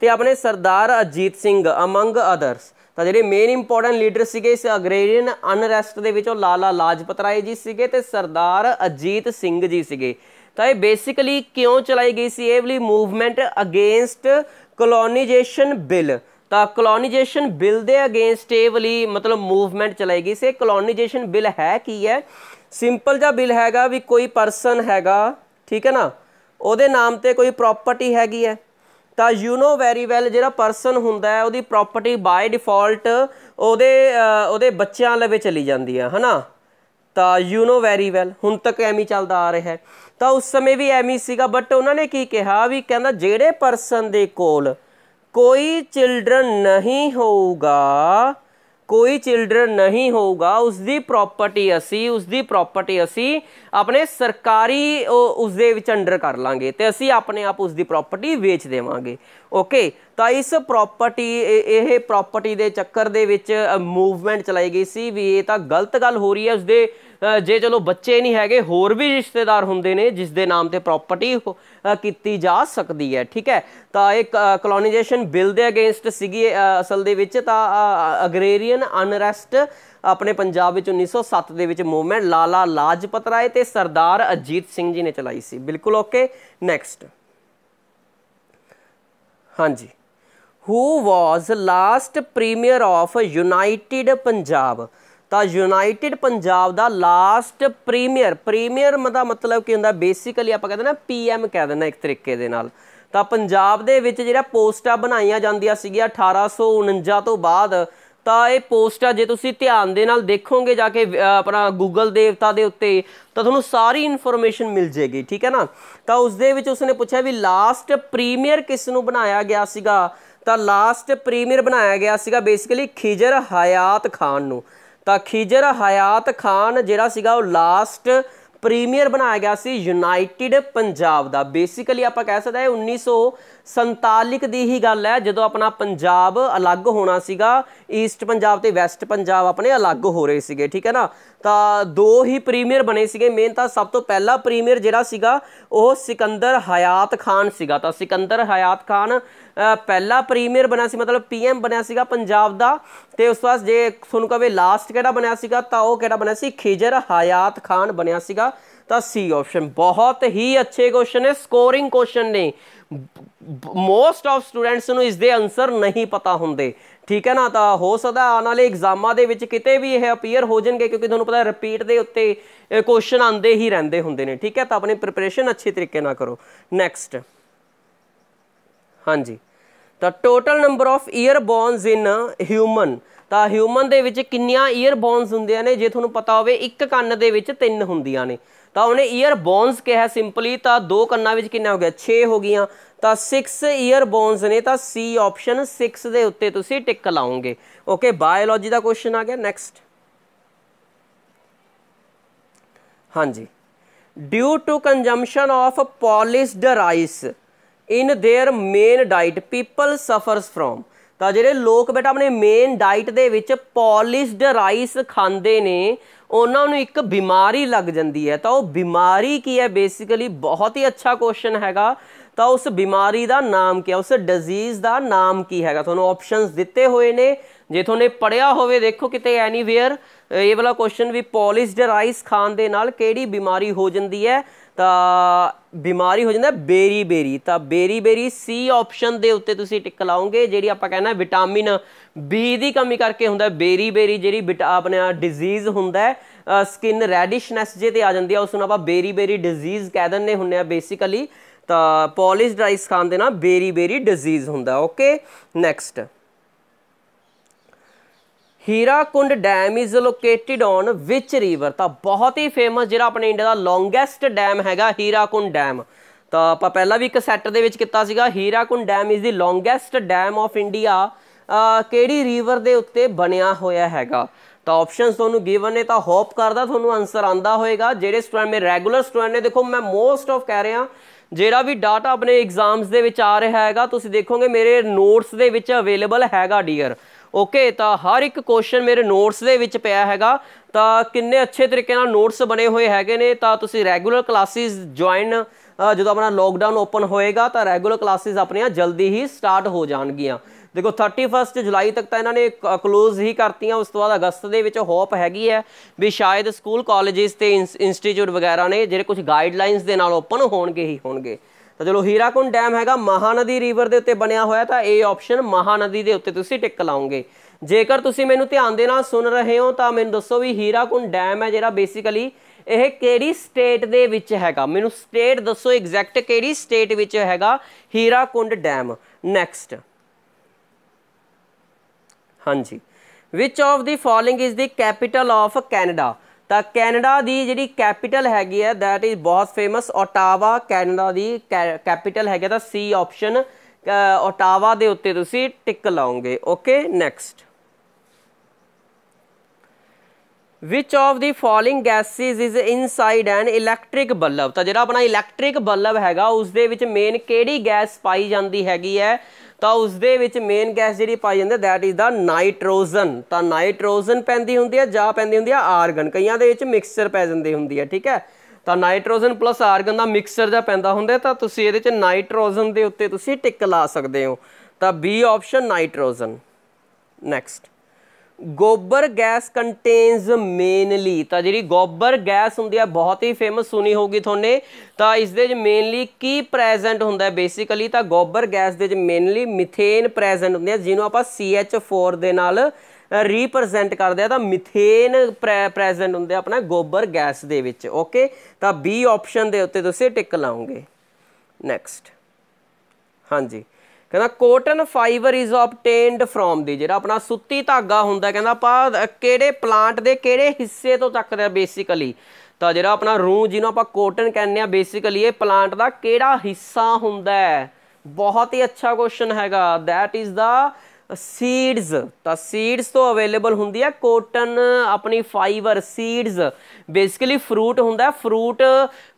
ਤੇ ਆਪਣੇ ਸਰਦਾਰ ਅਜੀਤ ਸਿੰਘ ਅਮੰਗ ਅਦਰਸ ਤਾਂ ਜਿਹੜੇ ਮੇਨ ਇੰਪੋਰਟੈਂਟ ਲੀਡਰ ਸੀਗੇ ਇਸ ਅਗਰੇਰੀਅਨ ਅਨਰੈਸਟ ਦੇ ਵਿੱਚ ਉਹ ਲਾਲਾ ਲਾਜਪਤ ਰਾਏ ਜੀ ਸੀਗੇ ਤੇ ਸਰਦਾਰ ਅਜੀਤ ਸਿੰਘ ਜੀ ਸੀਗੇ ਤਾਂ ਇਹ ਬੇਸਿਕਲੀ ਕਿਉਂ ਚਲਾਈ ਗਈ ਸੀ ਇਹ ਵਾਲੀ ਮੂਵਮੈਂਟ ਅਗੇਂਸਟ ਕਲੋਨਾਈਜੇਸ਼ਨ ਬਿੱਲ ਤਾਂ ਕਲੋਨਾਈਜੇਸ਼ਨ ਬਿੱਲ ਦੇ ਅਗੇਂਸਟ ਇਹ ਵਾਲੀ ਮਤਲਬ ਮੂਵਮੈਂਟ ਚਲਾਈ ਗਈ ਸੀ ਕਲੋਨਾਈਜੇਸ਼ਨ ਬਿੱਲ ਹੈ ਕੀ ਹੈ ਸਿੰਪਲ ਜਿਹਾ ਬਿੱਲ ਹੈਗਾ ਵੀ ਕੋਈ ਪਰਸਨ ਹੈਗਾ ਠੀਕ ਹੈ ਨਾ ਉਹਦੇ ਨਾਮ ਤੇ ਕੋਈ ਪ੍ਰਾਪਰਟੀ ਹੈਗੀ ਹੈ ਤਾਂ ਯੂ نو ਵੈਰੀ ਵੈਲ ਜਿਹੜਾ ਪਰਸਨ ਹੁੰਦਾ ਹੈ ਉਹਦੀ ਪ੍ਰਾਪਰਟੀ ਬਾਈ ਡਿਫਾਲਟ ਉਹਦੇ ਉਹਦੇ ਬੱਚਿਆਂ ਲਵੇ ਚਲੀ ਜਾਂਦੀ ਹੈ ਹਨਾ ਤਾਂ ਯੂ نو ਵੈਰੀ ਵੈਲ ਹੁਣ ਤੱਕ ਐਵੇਂ ਚੱਲਦਾ ਆ ਰਿਹਾ ਹੈ ਤਾਂ ਉਸ ਸਮੇਂ ਵੀ ਐਮੀ ਸੀਗਾ ਬਟ ਉਹਨਾਂ ਨੇ ਕੀ ਕਿਹਾ ਵੀ ਕਹਿੰਦਾ ਜਿਹੜੇ ਪਰਸਨ ਦੇ ਕੋਲ ਕੋਈ ਚਿਲਡਰਨ ਨਹੀਂ ਹੋਊਗਾ ਕੋਈ ਚਿਲਡਰਨ ਨਹੀਂ ਹੋਊਗਾ ਉਸ ਦੀ ਪ੍ਰਾਪਰਟੀ ਅਸੀਂ ਉਸ ਦੀ ਪ੍ਰਾਪਰਟੀ ਅਸੀਂ ਆਪਣੇ ਸਰਕਾਰੀ ਉਸ ਦੇ ਵਿੱਚ ਅੰਡਰ ਕਰ ਲਾਂਗੇ ਤੇ ਅਸੀਂ ਆਪਣੇ ਆਪ ਉਸ ਦੀ ਪ੍ਰਾਪਰਟੀ ਵੇਚ ਦੇਵਾਂਗੇ ਓਕੇ ਤਾਂ ਇਸ ਪ੍ਰਾਪਰਟੀ ਇਹ ਪ੍ਰਾਪਰਟੀ ਦੇ ਚੱਕਰ ਦੇ ਵਿੱਚ ਮੂਵਮੈਂਟ ਚਲਾਈ ਗਈ ਸੀ ਵੀ ਇਹ ਤਾਂ ਗਲਤ ਗੱਲ ਹੋ ਰਹੀ ਹੈ ਉਸ ਦੇ ਜੇ ਚਲੋ ਬੱਚੇ ਨਹੀਂ ਹੈਗੇ ਹੋਰ ਵੀ ਰਿਸ਼ਤੇਦਾਰ ਹੁੰਦੇ ਨੇ ਜਿਸ ਦੇ ਨਾਮ ਤੇ ਪ੍ਰਾਪਰਟੀ ਕੀਤੀ ਜਾ ਸਕਦੀ ਹੈ ਠੀਕ ਹੈ ਤਾਂ ਇਹ ਕਲੋਨਾਈਜੇਸ਼ਨ ਬਿੱਲ ਦੇ ਅਗੇਂਸਟ ਸੀਗੀ ਅਸਲ ਦੇ ਵਿੱਚ ਤਾਂ ਅਗਰੇਰੀਅਨ ਅਨਰੈਸਟ ਆਪਣੇ ਪੰਜਾਬ ਵਿੱਚ 1907 ਦੇ ਵਿੱਚ ਮੂਵਮੈਂਟ ਲਾਲਾ ਲਾਜਪਤ ਰਾਏ ਤੇ ਸਰਦਾਰ ਅਜੀਤ ਸਿੰਘ ਜੀ ਨੇ ਚਲਾਈ ਸੀ ਬਿਲਕੁਲ ਓਕੇ ਨੈਕਸਟ ਹਾਂਜੀ who was last premier of united Punjab ਤਾਂ ਯੂਨਾਈਟਿਡ ਪੰਜਾਬ ਦਾ ਲਾਸਟ ਪ੍ਰੀਮੀਅਰ ਪ੍ਰੀਮੀਅਰ ਦਾ ਮਤਲਬ ਕੀ ਹੁੰਦਾ ਬੇਸਿਕਲੀ ਆਪਾਂ ਕਹਿੰਦੇ ਨਾ ਪੀਐਮ ਕਹਿ ਦਿੰਦੇ ਇੱਕ ਤਰੀਕੇ ਦੇ ਨਾਲ ਤਾਂ ਪੰਜਾਬ ਦੇ ਵਿੱਚ ਜਿਹੜਾ ਪੋਸਟਾਂ ਬਣਾਈਆਂ ਜਾਂਦੀਆਂ ਸੀਗੀਆਂ 1849 ਤੋਂ ਬਾਅਦ ਤਾਂ ਇਹ ਪੋਸਟ ਆ ਜੇ ਤੁਸੀਂ ਧਿਆਨ ਦੇ ਨਾਲ ਦੇਖੋਗੇ ਜਾ ਕੇ ਆਪਣਾ ਗੂਗਲ ਦੇਵਤਾ ਦੇ ਉੱਤੇ ਤਾਂ ਤੁਹਾਨੂੰ ਸਾਰੀ ਇਨਫੋਰਮੇਸ਼ਨ ਮਿਲ ਜੇਗੀ ਠੀਕ ਹੈ ਨਾ ਤਾਂ ਉਸ ਦੇ ਵਿੱਚ ਉਸਨੇ ਪੁੱਛਿਆ ਵੀ ਲਾਸਟ ਪ੍ਰੀਮੀਅਰ ਕਿਸ ਨੂੰ ਬਣਾਇਆ ਗਿਆ ਸੀਗਾ ਤਾਂ ਲਾਸਟ ਪ੍ਰੀਮੀਅਰ ਬਣਾਇਆ ਗਿਆ ਸੀਗਾ ਬੇਸਿਕਲੀ ਖਿਜਰ ਹਯਾਤ ਖਾਨ ਨੂੰ ਤਾਂ ਖਿਜਰ ਹਯਾਤ ਖਾਨ ਜਿਹੜਾ ਸੀਗਾ ਉਹ ਲਾਸਟ ਪ੍ਰੀਮੀਅਰ ਬਣਾਇਆ ਗਿਆ ਸੀ ਯੂਨਾਈਟਿਡ ਪੰਜਾਬ ਦਾ ਬੇਸਿਕਲੀ ਆਪਾਂ ਕਹਿ ਸਕਦੇ ਹੈ 1900 47 ਦੀ ਹੀ ਗੱਲ ਹੈ ਜਦੋਂ ਆਪਣਾ ਪੰਜਾਬ ਅਲੱਗ ਹੋਣਾ ਸੀਗਾ ਈਸਟ ਪੰਜਾਬ ਤੇ ਵੈਸਟ ਪੰਜਾਬ ਆਪਣੇ ਅਲੱਗ ਹੋ ਰਹੇ ਸੀਗੇ ਠੀਕ ਹੈ ਨਾ ਤਾਂ ਦੋ ਹੀ ਪ੍ਰੀਮੀਅਰ ਬਣੇ ਸੀਗੇ ਮੇਨ ਤਾਂ ਸਭ ਤੋਂ ਪਹਿਲਾ ਪ੍ਰੀਮੀਅਰ ਜਿਹੜਾ ਸੀਗਾ ਉਹ ਸਿਕੰਦਰ ਹਯਾਤ ਖਾਨ ਸੀਗਾ ਤਾਂ ਸਿਕੰਦਰ ਹਯਾਤ ਖਾਨ ਪਹਿਲਾ ਪ੍ਰੀਮੀਅਰ ਬਣਿਆ ਸੀ ਮਤਲਬ ਪੀਐਮ ਬਣਿਆ ਸੀਗਾ ਪੰਜਾਬ ਦਾ ਤੇ ਉਸ ਵਾਸ ਜੇ ਤੁਹਾਨੂੰ ਕਹਵੇ ਲਾਸਟ ਕਿਹੜਾ ਬਣਿਆ ਸੀਗਾ ਤਾਂ ਉਹ ਕਿਹੜਾ ਬਣਿਆ ਸੀ ਖੇਜਰ ਹਯਾਤ ਖਾਨ ਬਣਿਆ ਸੀਗਾ ਤਾਂ ਸੀ ਆਪਸ਼ਨ ਬਹੁਤ ਹੀ ਅੱਛੇ ਕੁਐਸਚਨ ਨੇ ਸਕੋਰਿੰਗ ਕੁਐਸਚਨ ਨੇ ਮੋਸਟ ਆਫ ਸਟੂਡੈਂਟਸ ਨੂੰ ਇਸ ਦੇ ਆਨਸਰ ਨਹੀਂ ਪਤਾ ਹੁੰਦੇ ਠੀਕ ਹੈ ਨਾ ਤਾਂ ਹੋ ਸਕਦਾ ਆਉਣ ਵਾਲੇ ਐਗਜ਼ਾਮਾਂ ਦੇ ਵਿੱਚ ਕਿਤੇ ਵੀ ਇਹ ਅਪੀਅਰ ਹੋ ਜਾਣਗੇ ਕਿਉਂਕਿ ਤੁਹਾਨੂੰ ਪਤਾ ਰਿਪੀਟ ਦੇ ਉੱਤੇ ਕੁਐਸਚਨ ਆਉਂਦੇ ਹੀ ਰਹਿੰਦੇ ਹੁੰਦੇ ਨੇ ਠੀਕ ਹੈ ਤਾਂ ਆਪਣੀ ਪ੍ਰਿਪਰੇਸ਼ਨ ਅੱਛੇ ਤਰੀਕੇ ਨਾਲ ਕਰੋ ਨੈਕਸਟ ਹਾਂਜੀ ਤਾਂ total number of ear bones in human ਤਾਂ ਹਿਊਮਨ ਦੇ ਵਿੱਚ ਕਿੰਨੀਆਂ ਈਅਰ ਬੋਨਸ ਹੁੰਦੀਆਂ ਨੇ ਜੇ ਤੁਹਾਨੂੰ ਪਤਾ ਹੋਵੇ ਇੱਕ ਕੰਨ ਦੇ ਵਿੱਚ ਤਿੰਨ ਹੁੰਦੀਆਂ ਨੇ ਤਾਂ ਉਹਨੇ ਈਅਰ ਬੋਨਸ ਕਿਹਾ ਸਿੰਪਲੀ ਤਾਂ ਦੋ ਕੰਨਾਂ ਵਿੱਚ ਕਿੰਨਾ ਹੋ ਗਿਆ 6 ਹੋ ਗਈਆਂ ਤਾਂ 6 ਈਅਰ ਬੋਨਸ ਨੇ ਤਾਂ ਸੀ ਆਪਸ਼ਨ 6 ਦੇ ਉੱਤੇ ਤੁਸੀਂ ਟਿਕ ਲਾਓਗੇ ਓਕੇ ਬਾਇਓਲੋਜੀ ਦਾ ਕੁਐਸਚਨ ਆ ਗਿਆ ਨੈਕਸਟ ਹਾਂਜੀ due to consumption of polished rice in their main diet people suffers from ਤਾਂ ਜਿਹੜੇ ਲੋਕ ਬੇਟਾ ਆਪਣੇ ਮੇਨ ਡਾਈਟ ਦੇ ਵਿੱਚ ਪੋਲਿਸ਼ਡ ਰਾਈਸ ਖਾਂਦੇ ਨੇ ਉਹਨਾਂ ਨੂੰ ਇੱਕ ਬਿਮਾਰੀ ਲੱਗ ਜਾਂਦੀ ਹੈ ਤਾਂ ਉਹ ਬਿਮਾਰੀ ਕੀ ਹੈ ਬੇਸਿਕਲੀ ਬਹੁਤ ਹੀ ਅੱਛਾ ਕੁਐਸਚਨ ਹੈਗਾ ਤਾਂ ਉਸ ਬਿਮਾਰੀ ਦਾ ਨਾਮ ਕੀ ਹੈ ਉਸ ਡਿਜ਼ੀਜ਼ ਦਾ ਨਾਮ ਕੀ ਹੈਗਾ ਤੁਹਾਨੂੰ ਆਪਸ਼ਨਸ ਦਿੱਤੇ ਹੋਏ ਨੇ ਜੇ ਤੁਹਾਨੂੰ ਪੜਿਆ ਹੋਵੇ ਦੇਖੋ ਕਿਤੇ ਐਨੀਵੇਅਰ ਇਹ ਵਾਲਾ ਕੁਐਸਚਨ ਵੀ ਰਾਈਸ ਖਾਣ ਦੇ ਨਾਲ ਕਿਹੜੀ ਬਿਮਾਰੀ ਹੋ ਜਾਂਦੀ ਹੈ ਤਾਂ ਬਿਮਾਰੀ ਹੋ ਜਾਂਦਾ 베ਰੀ ਬੇਰੀ ਤਾਂ ਬੇਰੀ ਬੇਰੀ ਸੀ ਆਪਸ਼ਨ ਦੇ ਉੱਤੇ ਤੁਸੀਂ ਟਿਕ ਲਾਓਗੇ ਜਿਹੜੀ ਆਪਾਂ ਕਹਿੰਦਾ ਵਿਟਾਮਿਨ ਬੀ ਦੀ ਕਮੀ ਕਰਕੇ ਹੁੰਦਾ 베ਰੀ ਬੇਰੀ ਜਿਹੜੀ ਆਪਣੇ ਡਿਜ਼ੀਜ਼ ਹੁੰਦਾ ਸਕਿਨ ਰੈਡਿਸ਼ਨੈਸ ਜੇ ਤੇ ਆ ਜਾਂਦੀ ਆ ਉਸ ਨੂੰ ਆਪਾਂ 베ਰੀ ਬੇਰੀ ਡਿਜ਼ੀਜ਼ ਕਹਿ ਦਿੰਨੇ ਹੁੰਨੇ ਆ ਬੇਸਿਕਲੀ ਤਾਂ ਪੋਲਿਸ਼ ਡਰਾਈਸ ਖਾਣ ਦੇ ਨਾਲ 베ਰੀ 베ਰੀ ਡਿਜ਼ੀਜ਼ ਹੁੰਦਾ okay next Hirakud dam is located on which river ਤਾਂ ਬਹੁਤ ਹੀ ਫੇਮਸ ਜਿਹੜਾ ਆਪਣੇ ਇੰਡੀਆ ਦਾ ਲੌਂਗੈਸਟ ਡੈਮ ਹੈਗਾ ਹੀਰਾਕੁੰਡ ਡੈਮ ਤਾਂ ਆਪਾਂ ਪਹਿਲਾਂ ਵੀ ਇੱਕ ਸੈੱਟ ਦੇ ਵਿੱਚ ਕੀਤਾ ਸੀਗਾ Hirakud dam is the longest dam of India ਕਿਹੜੀ ਰਿਵਰ ਦੇ ਉੱਤੇ ਬਣਿਆ ਹੋਇਆ ਹੈਗਾ ਤਾਂ ਆਪਸ਼ਨਸ ਤੁਹਾਨੂੰ ਗਿਵਨ ਨੇ ਤਾਂ ਹੋਪ ਕਰਦਾ ਤੁਹਾਨੂੰ ਆਨਸਰ ਆਂਦਾ ਹੋਵੇਗਾ ਜਿਹੜੇ ਸਟੂਡੈਂਟ ਮੇ ਰੈਗੂਲਰ ਸਟੂਡੈਂਟ ਨੇ ਦੇਖੋ ਮੈਂ ਮੋਸਟ ਆਫ ਕਹਿ ਰਿਹਾ ਜਿਹੜਾ ਵੀ ਡਾਟਾ ਆਪਣੇ ਐਗਜ਼ਾਮਸ ਦੇ ਵਿੱਚ ਆ ਰਿਹਾ ਹੈਗਾ ਤੁਸੀਂ ਦੇਖੋਗੇ ਮੇਰੇ ਨੋਟਸ ਦੇ ਵਿੱਚ ਅਵੇਲੇਬਲ ਹੈਗਾ ਡੀਅਰ ਓਕੇ ਤਾਂ ਹਰ ਇੱਕ ਕੁਐਸਚਨ ਮੇਰੇ ਨੋਟਸ ਦੇ ਵਿੱਚ ਪਿਆ ਹੈਗਾ ਤਾਂ ਕਿੰਨੇ ਅੱਛੇ ਤਰੀਕੇ ਨਾਲ ਨੋਟਸ ਬਣੇ ਹੋਏ ਹੈਗੇ ਨੇ ਤਾਂ ਤੁਸੀਂ ਰੈਗੂਲਰ ਕਲਾਸਿਸ ਜੁਆਇਨ ਜਦੋਂ ਆਪਣਾ ਲੋਕਡਾਊਨ ਓਪਨ ਹੋਏਗਾ ਤਾਂ ਰੈਗੂਲਰ ਕਲਾਸਿਸ ਆਪਣੀਆਂ ਜਲਦੀ ਹੀ ਸਟਾਰਟ ਹੋ ਜਾਣਗੀਆਂ ਦੇਖੋ 31 ਜੁਲਾਈ ਤੱਕ ਤਾਂ ਇਹਨਾਂ ਨੇ ਕਲੋਜ਼ ਹੀ ਕਰਤੀਆਂ ਉਸ ਤੋਂ ਬਾਅਦ ਅਗਸਤ ਦੇ ਵਿੱਚ ਹੋਪ ਹੈਗੀ ਹੈ ਵੀ ਸ਼ਾਇਦ ਸਕੂਲ ਕਾਲਜਸ ਤੇ ਇੰਸਟੀਚਿਊਟ ਵਗੈਰਾ ਨੇ ਜਿਹੜੇ ਕੁਝ ਗਾਈਡਲਾਈਨਸ ਦੇ ਨਾਲ ਓਪਨ ਹੋਣਗੇ ਹੀ ਹੋਣਗੇ ਤਾਂ ਚਲੋ ਹੀਰਾਕੁੰਡ ਡੈਮ ਹੈਗਾ ਮਹਾਨਦੀ ਰਿਵਰ ਦੇ ਉੱਤੇ ਬਣਿਆ ਹੋਇਆ ਤਾਂ ਇਹ ਆਪਸ਼ਨ ਮਹਾਨਦੀ ਦੇ ਉੱਤੇ ਤੁਸੀਂ ਟਿਕ ਲਾਉਂਗੇ ਜੇਕਰ ਤੁਸੀਂ ਮੈਨੂੰ ਧਿਆਨ ਦੇ ਨਾਲ ਸੁਣ ਰਹੇ ਹੋ ਤਾਂ ਮੈਨੂੰ ਦੱਸੋ ਵੀ ਹੀਰਾਕੁੰਡ ਡੈਮ ਹੈ ਜਿਹੜਾ ਬੇਸਿਕਲੀ ਇਹ ਕਿਹੜੀ ਸਟੇਟ ਦੇ ਵਿੱਚ ਹੈਗਾ ਮੈਨੂੰ ਸਟੇਟ ਦੱਸੋ ਐਗਜ਼ੈਕਟ ਕਿਹੜੀ ਸਟੇਟ ਵਿੱਚ ਹੈਗਾ ਹੀਰਾਕੁੰਡ ਡੈਮ ਨੈਕਸਟ ਹਾਂਜੀ which of the following is the capital of Canada ਤਾਂ ਕੈਨੇਡਾ ਦੀ ਜਿਹੜੀ ਕੈਪੀਟਲ ਹੈਗੀ ਹੈ ਥੈਟ ਇਜ਼ ਬਹੁਤ ਫੇਮਸ ਓਟਾਵਾ ਕੈਨੇਡਾ ਦੀ ਕੈਪੀਟਲ ਹੈਗਾ ਤਾਂ ਸੀ ਆਪਸ਼ਨ ਓਟਾਵਾ ਦੇ ਉੱਤੇ ਤੁਸੀਂ ਟਿਕ ਲਾਉਂਗੇ okay next which of the following gases is inside an electric bulb ਤਾਂ ਜਿਹੜਾ ਆਪਣਾ ਇਲੈਕਟ੍ਰਿਕ ਬੱਲਬ ਹੈਗਾ ਉਸ ਦੇ ਵਿੱਚ ਮੇਨ ਕਿਹੜੀ ਗੈਸ ਪਾਈ ਜਾਂਦੀ ਹੈਗੀ ਹੈ ਤਾਂ ਉਸ ਦੇ ਵਿੱਚ ਮੇਨ ਗੈਸ ਜਿਹੜੀ ਪਾਈ ਜਾਂਦੀ ਦੈਟ ਇਜ਼ ਦਾ ਨਾਈਟ੍ਰੋਜਨ ਤਾਂ ਨਾਈਟ੍ਰੋਜਨ ਪੈਂਦੀ ਹੁੰਦੀ ਹੈ ਜਾਂ ਪੈਂਦੀ ਹੁੰਦੀ ਹੈ ਆਰਗਨ ਕਈਆਂ ਦੇ ਵਿੱਚ ਮਿਕਸਚਰ ਪੈ ਜਾਂਦੀ ਹੁੰਦੀ ਹੈ ਠੀਕ ਹੈ ਤਾਂ ਨਾਈਟ੍ਰੋਜਨ ਪਲੱਸ ਆਰਗਨ ਦਾ ਮਿਕਸਚਰ ਜਾਂ ਪੈਂਦਾ ਹੁੰਦਾ ਤਾਂ ਤੁਸੀਂ ਇਹਦੇ ਵਿੱਚ ਨਾਈਟ੍ਰੋਜਨ ਦੇ ਉੱਤੇ ਤੁਸੀਂ ਟਿਕ ਲਾ ਸਕਦੇ ਹੋ ਤਾਂ B option nitrogen next gobar gas contains mainly ਤਾਂ ਜਿਹੜੀ ਗੋਬਰ ਗੈਸ ਹੁੰਦੀ ਆ ਬਹੁਤ ਹੀ ਫੇਮਸ ਸੁਣੀ ਹੋਊਗੀ ਤੁਹਾਨੇ ਤਾਂ ਇਸ ਦੇ ਵਿੱਚ ਮੇਨਲੀ ਕੀ ਪ੍ਰੈਜ਼ੈਂਟ ਹੁੰਦਾ ਹੈ ਬੇਸਿਕਲੀ ਤਾਂ ਗੋਬਰ ਗੈਸ ਦੇ ਵਿੱਚ ਮੇਨਲੀ ਮਿਥੇਨ ਪ੍ਰੈਜ਼ੈਂਟ ਹੁੰਦੀ ਆ ਜਿਹਨੂੰ ਆਪਾਂ CH4 ਦੇ ਨਾਲ ਰੀਪ੍ਰেজੈਂਟ ਕਰਦੇ ਆ ਤਾਂ ਮਿਥੇਨ ਪ੍ਰੈਜ਼ੈਂਟ ਹੁੰਦੇ ਆਪਣਾ ਗੋਬਰ ਗੈਸ ਦੇ ਵਿੱਚ ਓਕੇ ਤਾਂ B ਆਪਸ਼ਨ ਦੇ ਉੱਤੇ ਤੁਸੀਂ ਟਿਕ ਲਾਉਂਗੇ ਨੈਕਸਟ ਹਾਂਜੀ ਕਹਿੰਦਾ cotton fibre is obtained from the ਜਿਹੜਾ ਆਪਣਾ ਸੁੱਤੀ ਧਾਗਾ ਹੁੰਦਾ ਕਹਿੰਦਾ ਆਪਾਂ ਕਿਹੜੇ ਪਲਾਂਟ ਦੇ ਕਿਹੜੇ ਹਿੱਸੇ ਤੋਂ ਆ ਬੇਸਿਕਲੀ ਤਾਂ ਜਿਹੜਾ ਆਪਣਾ ਰੂਹ ਜਿਹਨੂੰ ਆਪਾਂ ਕੋਟਨ ਕਹਿੰਦੇ ਆ ਬੇਸਿਕਲੀ ਇਹ ਪਲਾਂਟ ਦਾ ਕਿਹੜਾ ਹਿੱਸਾ ਹੁੰਦਾ ਹੈ ਬਹੁਤ ਹੀ ਅੱਛਾ ਕੁਐਸਚਨ ਹੈਗਾ ਥੈਟ ਇਜ਼ ਦਾ ਸੀਡਸ ਤਾਂ ਸੀਡਸ ਤੋਂ ਅਵੇਲੇਬਲ ਹੁੰਦੀ ਹੈ ਕੋਟਨ ਆਪਣੀ ਫਾਈਬਰ ਸੀਡਸ ਬੇਸਿਕਲੀ ਫਰੂਟ ਹੁੰਦਾ ਫਰੂਟ